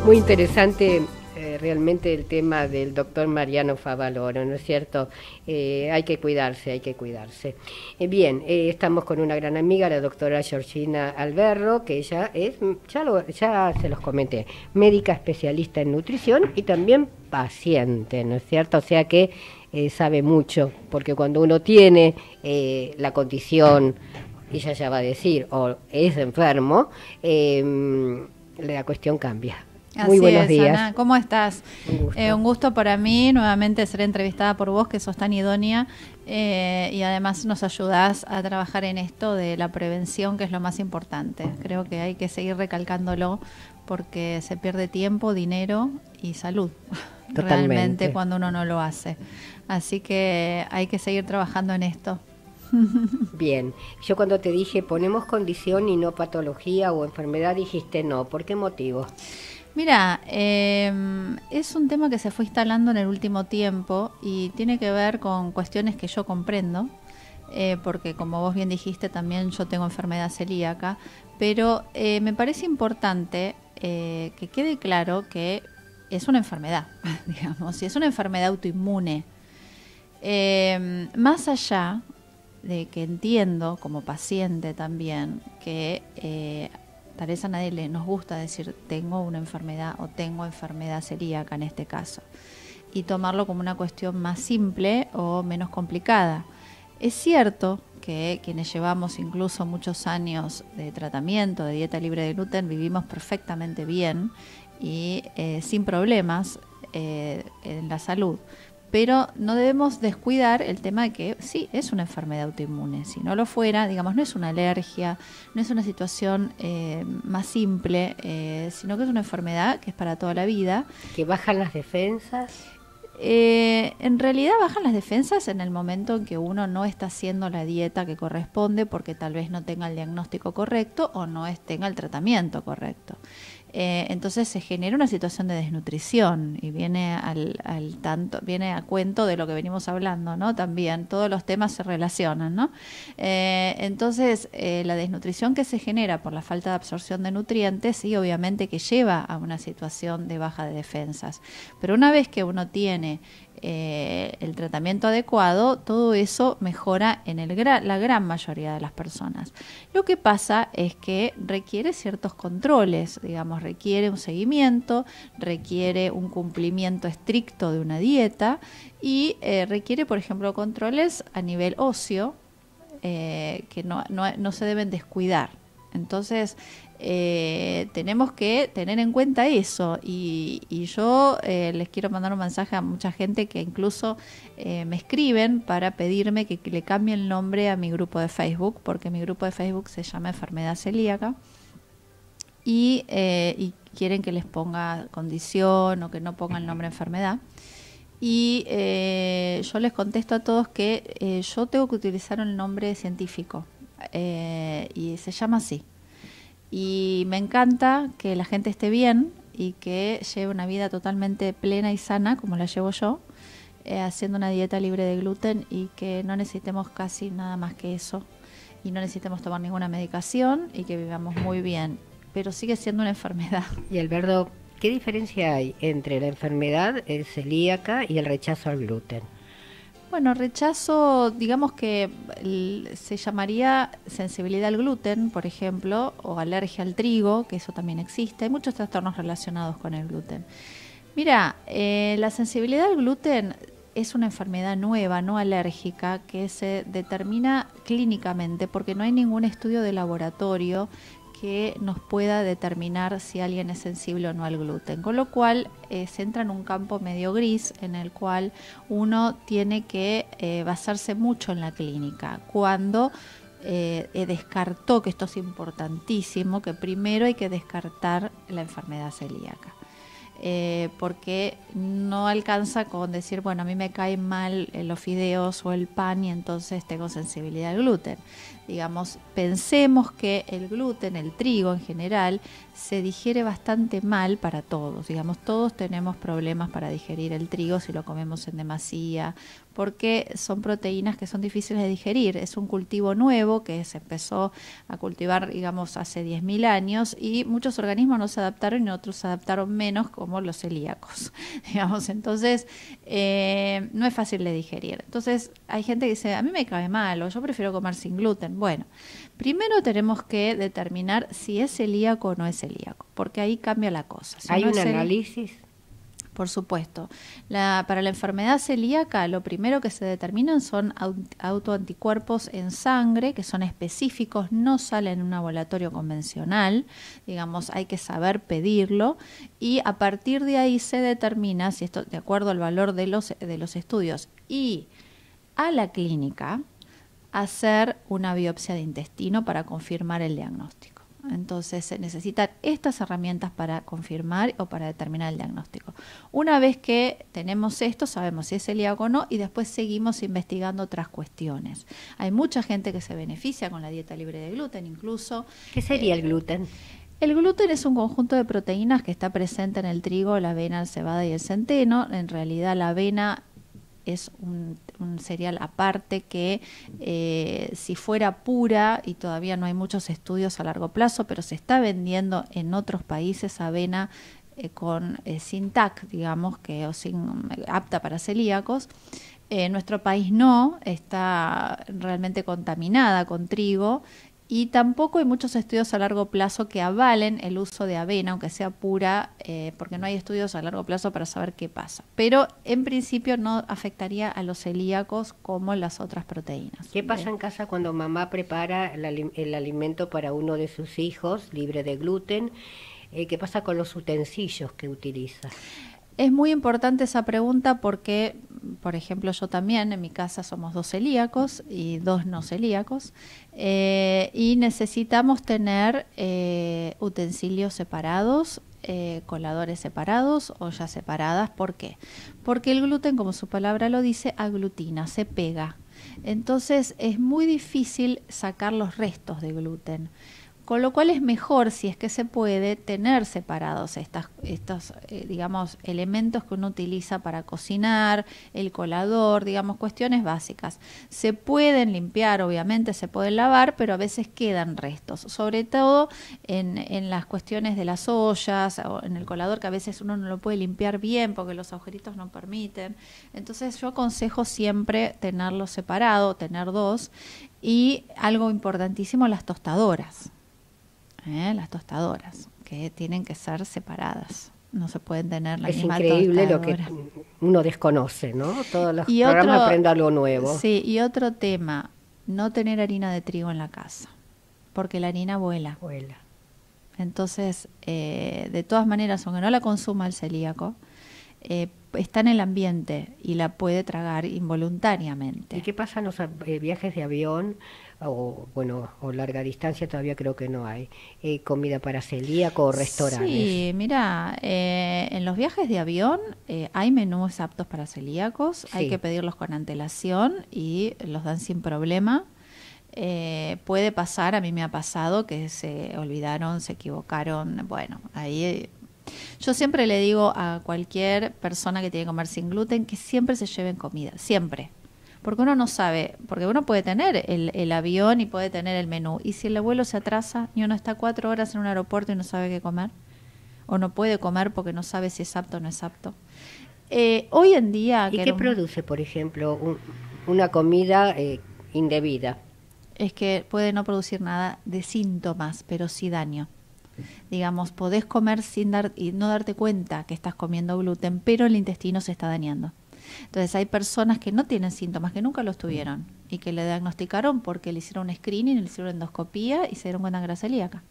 [SPEAKER 2] Muy interesante eh, realmente el tema del doctor Mariano Favaloro, ¿no es cierto? Eh, hay que cuidarse, hay que cuidarse. Eh, bien, estamos con una gran amiga, la doctora Georgina Alberro, que ella es, mm, ya, ya se los comenté, médica especialista en nutrición y también paciente, ¿no es cierto? O sea que sabe mucho, porque cuando uno tiene la condición, ella ya va a decir, o es enfermo, la cuestión cambia. Muy buenos es, Ana,
[SPEAKER 3] ¿cómo estás? Un gusto. Eh, un gusto. para mí nuevamente ser entrevistada por vos, que sos tan idónea eh, y además nos ayudás a trabajar en esto de la prevención, que es lo más importante. Creo que hay que seguir recalcándolo porque se pierde tiempo, dinero y salud (laughs) Totalmente. realmente cuando uno no lo hace. Así que hay que seguir trabajando en esto.
[SPEAKER 2] (laughs) Bien, yo cuando te dije ponemos condición y no patología o enfermedad dijiste no, ¿por qué motivo?
[SPEAKER 3] Mira, em, es un tema que se fue instalando en el último tiempo y tiene que ver con cuestiones que yo comprendo, eh, porque como vos bien dijiste, también yo tengo enfermedad celíaca, pero eh, me parece importante eh, que quede claro que es una enfermedad, (laughs) digamos, y es una enfermedad autoinmune. Em, más allá de que entiendo como paciente también que Tal vez a nadie le nos gusta decir tengo una enfermedad o tengo enfermedad celíaca en este caso. Y tomarlo como una cuestión más simple o menos complicada. Es cierto que quienes llevamos incluso muchos años de tratamiento de dieta libre de gluten vivimos perfectamente bien y eh, sin problemas eh, en la salud pero no debemos descuidar el tema de que sí, es una enfermedad autoinmune. Si no lo fuera, digamos, no es una alergia, no es una situación eh, más simple, eh, sino que es una enfermedad que es para toda la vida. ¿Que bajan las defensas? Eh, en realidad bajan las defensas en el momento en que uno no está haciendo la dieta que corresponde porque tal vez no tenga el diagnóstico correcto o no tenga el tratamiento correcto. Eh, entonces se genera una situación de desnutrición y viene al, tanto, viene a cuento de lo que venimos hablando, ¿no? También todos los temas se relacionan, ¿no? Eh, entonces eh, la desnutrición que se genera por la falta de absorción de nutrientes, y obviamente que lleva a una situación de baja de defensas. Pero una vez que uno tiene eh, el tratamiento adecuado, todo eso mejora en la gran mayoría de las personas. Lo que pasa es que requiere ciertos controles, digamos, requiere un seguimiento, requiere un cumplimiento estricto de una dieta y eh, requiere, por ejemplo, controles a nivel óseo eh, que no se deben descuidar. Entonces, eh, tenemos que tener en cuenta eso. Y, yo eh, les quiero mandar un mensaje a mucha gente que incluso eh, me escriben para pedirme que, le cambie el nombre a mi grupo de Facebook, porque mi grupo de Facebook se llama Enfermedad Celíaca. Y, eh, y quieren que les ponga condición o que no ponga el nombre enfermedad. Y yo les contesto a todos que yo tengo que utilizar el nombre científico. y se llama así, y me encanta que la gente esté bien y que lleve una vida totalmente plena y sana, como la llevo yo, eh, haciendo una dieta libre de gluten y que no necesitemos casi nada más que eso. Y no necesitemos tomar ninguna medicación y que vivamos muy bien. Pero sigue siendo una (laughs) enfermedad. Y
[SPEAKER 2] Alberto, ¿qué diferencia hay entre la enfermedad celíaca y el rechazo al gluten?
[SPEAKER 3] Bueno, rechazo, digamos que se llamaría sensibilidad al gluten, por ejemplo, o alergia al trigo, que eso también existe. Hay muchos trastornos relacionados con el gluten. Mira, eh, la sensibilidad al gluten es una enfermedad nueva, no alérgica, que se determina clínicamente porque no hay ningún estudio de laboratorio que nos pueda determinar si alguien es sensible o no al gluten. Con lo cual eh, se entra en un campo medio gris en el cual uno tiene que eh, basarse mucho en la clínica. Cuando eh, descartó que esto es importantísimo, que primero hay que descartar la enfermedad celíaca. Eh, porque no alcanza con decir, bueno, a mí me caen mal eh, los fideos o el pan y entonces tengo sensibilidad al gluten. Digamos, pensemos que el gluten, el trigo en general, se digiere bastante mal para todos. Digamos, todos tenemos problemas para digerir el trigo si lo comemos en demasía porque son proteínas que son difíciles de digerir. Es un cultivo nuevo que se empezó a cultivar, digamos, hace 10.000 años y muchos organismos no se adaptaron y otros se adaptaron menos, como los celíacos, (laughs) digamos. Entonces, eh, no es fácil de digerir. Entonces, hay gente que dice, a mí me cabe mal o yo prefiero comer sin gluten. Bueno, primero tenemos que determinar si es celíaco o no es celíaco, porque ahí cambia la cosa. ¿Hay un análisis? Por supuesto. para la enfermedad celíaca, lo primero que se determinan son autoanticuerpos en sangre, que son específicos, no salen en un laboratorio convencional, digamos, hay que saber pedirlo, y a partir de ahí se determina, si esto de acuerdo al valor de los, de los estudios, y a la clínica, hacer una biopsia de intestino para confirmar el diagnóstico. Entonces se necesitan estas herramientas para confirmar o para determinar el diagnóstico. Una vez que tenemos esto, sabemos si es celíaco o no y después seguimos investigando otras cuestiones. Hay mucha gente que se beneficia con la dieta libre de gluten incluso. ¿Qué sería el eh, gluten? El gluten es un conjunto de proteínas que está presente en el trigo, la avena, el cebada y el centeno. En realidad la avena es un, cereal aparte que eh, si fuera pura, y todavía no hay muchos estudios a largo plazo, pero se está vendiendo en otros países avena eh, con eh, sin TAC, digamos, que o sin, apta para celíacos. En nuestro país no, está realmente contaminada con trigo y tampoco hay muchos estudios a largo plazo que avalen el uso de avena, aunque sea pura, eh, porque no hay estudios a largo plazo para saber qué pasa. Pero en principio no afectaría a los celíacos como las otras proteínas. ¿Qué pasa en
[SPEAKER 2] casa cuando mamá prepara el, alimento para uno de sus hijos libre de gluten? Eh, ¿Qué pasa con los utensilios que utiliza?
[SPEAKER 3] Es muy importante esa pregunta porque, por ejemplo, yo también, en mi casa somos dos celíacos y dos no celíacos, eh, y necesitamos tener eh, utensilios separados, eh, coladores separados, ollas separadas. ¿Por qué? Porque el gluten, como su palabra lo dice, aglutina, se pega. Entonces es muy difícil sacar los restos de gluten con lo cual es mejor, si es que se puede, tener separados estas, estos, eh, digamos, elementos que uno utiliza para cocinar, el colador, digamos, cuestiones básicas. Se pueden limpiar, obviamente, se pueden lavar, pero a veces quedan restos, sobre todo en, en las cuestiones de las ollas o en el colador, que a veces uno no lo puede limpiar bien porque los agujeritos no permiten. Entonces yo aconsejo siempre tenerlo separado, tener dos. Y algo importantísimo, las tostadoras. ¿eh? las tostadoras, que tienen que ser separadas. No se pueden tener la es increíble lo que
[SPEAKER 2] uno desconoce, ¿no? Todos los programas algo nuevo. Sí,
[SPEAKER 3] y otro tema, no tener harina de trigo en la casa, porque la harina vuela. Vuela. Entonces, eh, de todas maneras, aunque no la consuma el celíaco, eh, está en el ambiente y la puede tragar involuntariamente. ¿Y qué
[SPEAKER 2] pasa en los viajes de avión o bueno o larga distancia todavía creo que no hay eh, comida para celíaco o restaurantes. Sí,
[SPEAKER 3] mira, eh, en los viajes de avión eh, hay menús aptos para celíacos, hay que pedirlos con antelación y los dan sin problema. puede pasar, a mí me ha pasado que se olvidaron, se equivocaron. Bueno, ahí yo siempre le digo a cualquier persona que tiene que comer sin gluten que siempre se lleven comida, siempre porque uno no sabe, porque uno puede tener el, avión y puede tener el menú, y si el abuelo se atrasa y uno está cuatro horas en un aeropuerto y no sabe qué comer, o no puede comer porque no sabe si es apto o no es apto. Eh, hoy en día... ¿Y qué produce,
[SPEAKER 2] por ejemplo, una comida
[SPEAKER 3] eh, indebida? Es que puede no producir nada de síntomas, pero sí daño digamos, podés comer sin dar y no darte cuenta que estás comiendo gluten, pero el intestino se está dañando. Entonces hay personas que no tienen síntomas, que nunca los tuvieron y que le diagnosticaron porque le hicieron un screening, le hicieron endoscopía y se dieron cuenta de celíaca.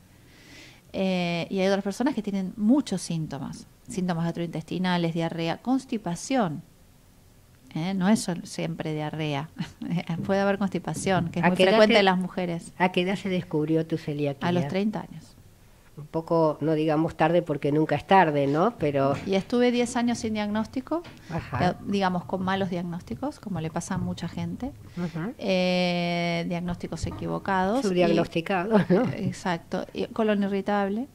[SPEAKER 3] Eh, y hay otras personas que tienen muchos síntomas, síntomas gastrointestinales, diarrea, constipación. ¿eh? No es siempre diarrea, (laughs) puede haber constipación, que es muy frecuente en las mujeres. ¿A qué edad se descubrió
[SPEAKER 2] tu celiaquía?
[SPEAKER 3] A los 30 años
[SPEAKER 2] un poco, no digamos tarde porque nunca es tarde, ¿no? Pero... Y estuve 10
[SPEAKER 3] años sin diagnóstico, eh, digamos con malos diagnósticos, como le pasa a mucha gente, eh, diagnósticos equivocados. Subdiagnosticados, ¿no? Exacto, colon irritable.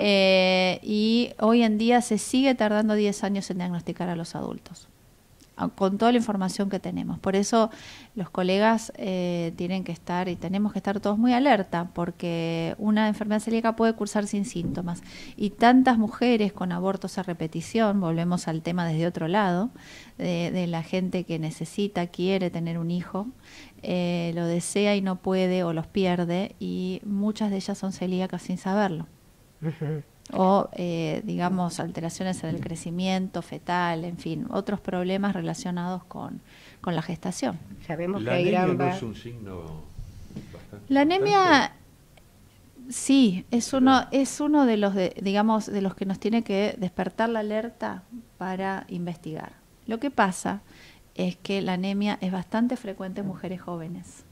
[SPEAKER 3] Eh, y hoy en día se sigue tardando 10 años en diagnosticar a los adultos con toda la información que tenemos. Por eso los colegas eh, tienen que estar y tenemos que estar todos muy alerta, porque una enfermedad celíaca puede cursar sin síntomas. Y tantas mujeres con abortos a repetición, volvemos al tema desde otro lado, de, la gente que necesita, quiere tener un hijo, eh, lo desea y no puede o los pierde, y muchas de ellas son celíacas sin saberlo o, eh, digamos, alteraciones en el crecimiento fetal, en fin, otros problemas relacionados con, con la gestación. Sabemos la que anemia
[SPEAKER 5] bastante La anemia...
[SPEAKER 3] Sí, es uno, es uno de los digamos, de los que nos tiene que despertar la alerta para investigar. Lo que pasa es que la anemia es bastante frecuente en mujeres jóvenes.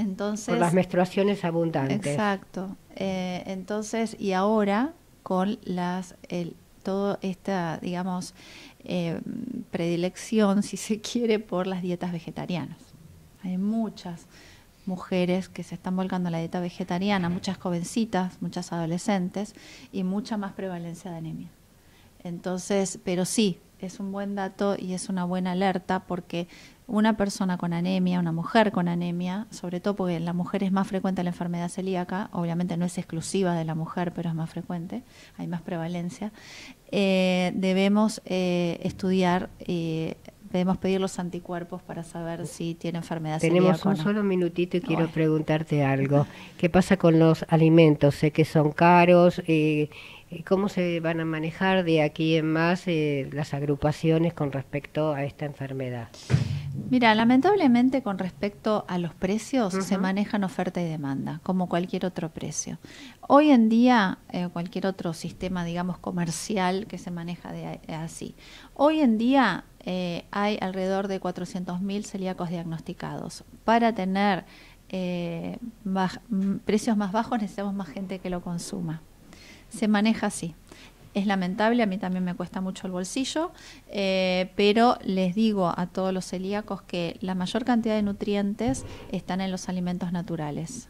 [SPEAKER 3] Entonces, Por las menstruaciones
[SPEAKER 2] abundantes.
[SPEAKER 3] Exacto. Eh, entonces, y ahora con las el, toda esta, digamos, eh, predilección, si se quiere, por las dietas vegetarianas. Hay muchas mujeres que se están volcando a la dieta vegetariana, muchas jovencitas, muchas adolescentes y mucha más prevalencia de anemia. Entonces, pero sí, es un buen dato y es una buena alerta porque una persona con anemia, una mujer con anemia, sobre todo porque en la mujer es más frecuente la enfermedad celíaca, obviamente no es exclusiva de la mujer, pero es más frecuente, hay más prevalencia, eh, debemos eh, estudiar, eh, debemos pedir los anticuerpos para saber si tiene enfermedad celíaca. Tenemos un solo minutito y quiero
[SPEAKER 2] preguntarte algo. ¿Qué pasa con los alimentos? Sé que son caros eh, ¿Cómo se van a manejar de aquí en más eh, las agrupaciones con respecto a esta enfermedad?
[SPEAKER 3] Mira, lamentablemente con respecto a los precios se manejan oferta y demanda, como cualquier otro precio. Hoy en día, eh, cualquier otro sistema, digamos, comercial que se maneja de, así. Hoy en día hay alrededor de 400.000 celíacos diagnosticados. Para tener eh, precios más bajos necesitamos más gente que lo consuma se maneja así. Es lamentable, a mí también me cuesta mucho el bolsillo, eh, pero les digo a todos los celíacos que la mayor cantidad de nutrientes están en los alimentos naturales,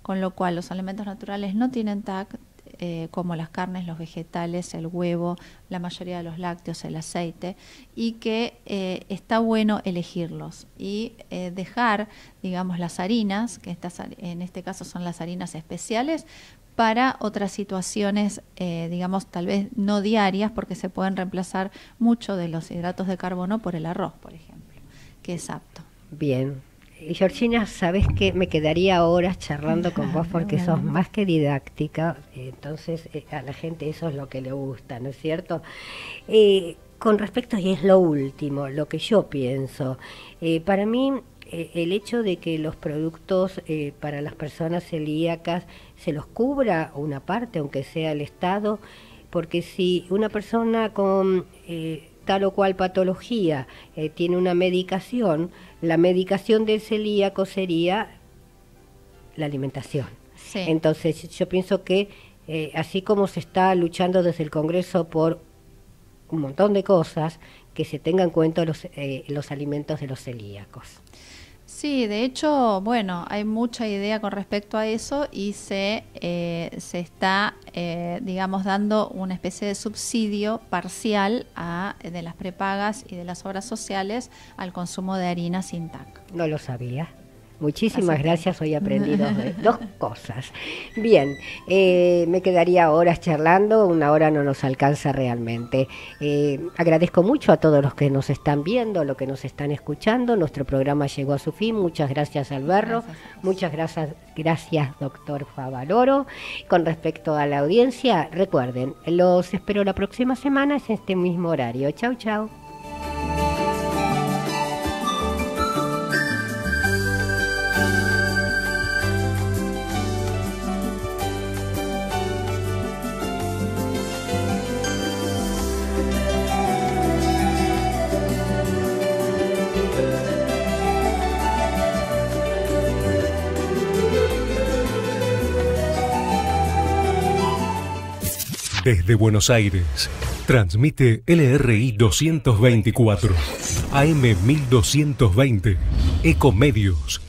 [SPEAKER 3] con lo cual los alimentos naturales no tienen TAC, eh, como las carnes, los vegetales, el huevo, la mayoría de los lácteos, el aceite, y que eh, está bueno elegirlos y dejar, digamos, las harinas, que estas, en este caso son las harinas especiales, para otras situaciones, eh, digamos, tal vez no diarias, porque se pueden reemplazar mucho de los hidratos de carbono por el arroz, por ejemplo, que es apto.
[SPEAKER 2] Bien. Y Georgina, sabes que me quedaría horas charlando con vos (laughs) porque sos más que didáctica, entonces eh, a la gente eso es lo que le gusta, ¿no es cierto? Eh, con respecto, y es lo último, lo que yo pienso, para mí eh, el hecho de que los productos eh, para las personas celíacas se los cubra una parte, aunque sea el Estado, porque si una persona con eh, tal o cual patología tiene una medicación, la medicación del celíaco sería la alimentación. Entonces yo pienso que así como se está luchando desde el Congreso por un montón de cosas, que se tengan en cuenta los, los alimentos de los celíacos.
[SPEAKER 3] Sí, de hecho, bueno, hay mucha idea con respecto a eso y se, eh, se está, eh, digamos, dando una especie de subsidio parcial a, de las prepagas y de las obras sociales al consumo de harina sin TAC. No lo
[SPEAKER 2] sabía. Muchísimas gracias, hoy aprendí aprendido (laughs) dos cosas. Bien, eh, me quedaría horas charlando, una hora no nos alcanza realmente. Eh, agradezco mucho a todos los que nos están viendo, los que nos están escuchando. Nuestro programa llegó a su fin. Muchas gracias, Alberro, Muchas gracias, gracias, doctor Favaloro. Con respecto a la audiencia, recuerden, los espero la próxima semana, es este mismo horario. Chau, chau.
[SPEAKER 1] Desde Buenos Aires, transmite LRI 224, AM 1220, Ecomedios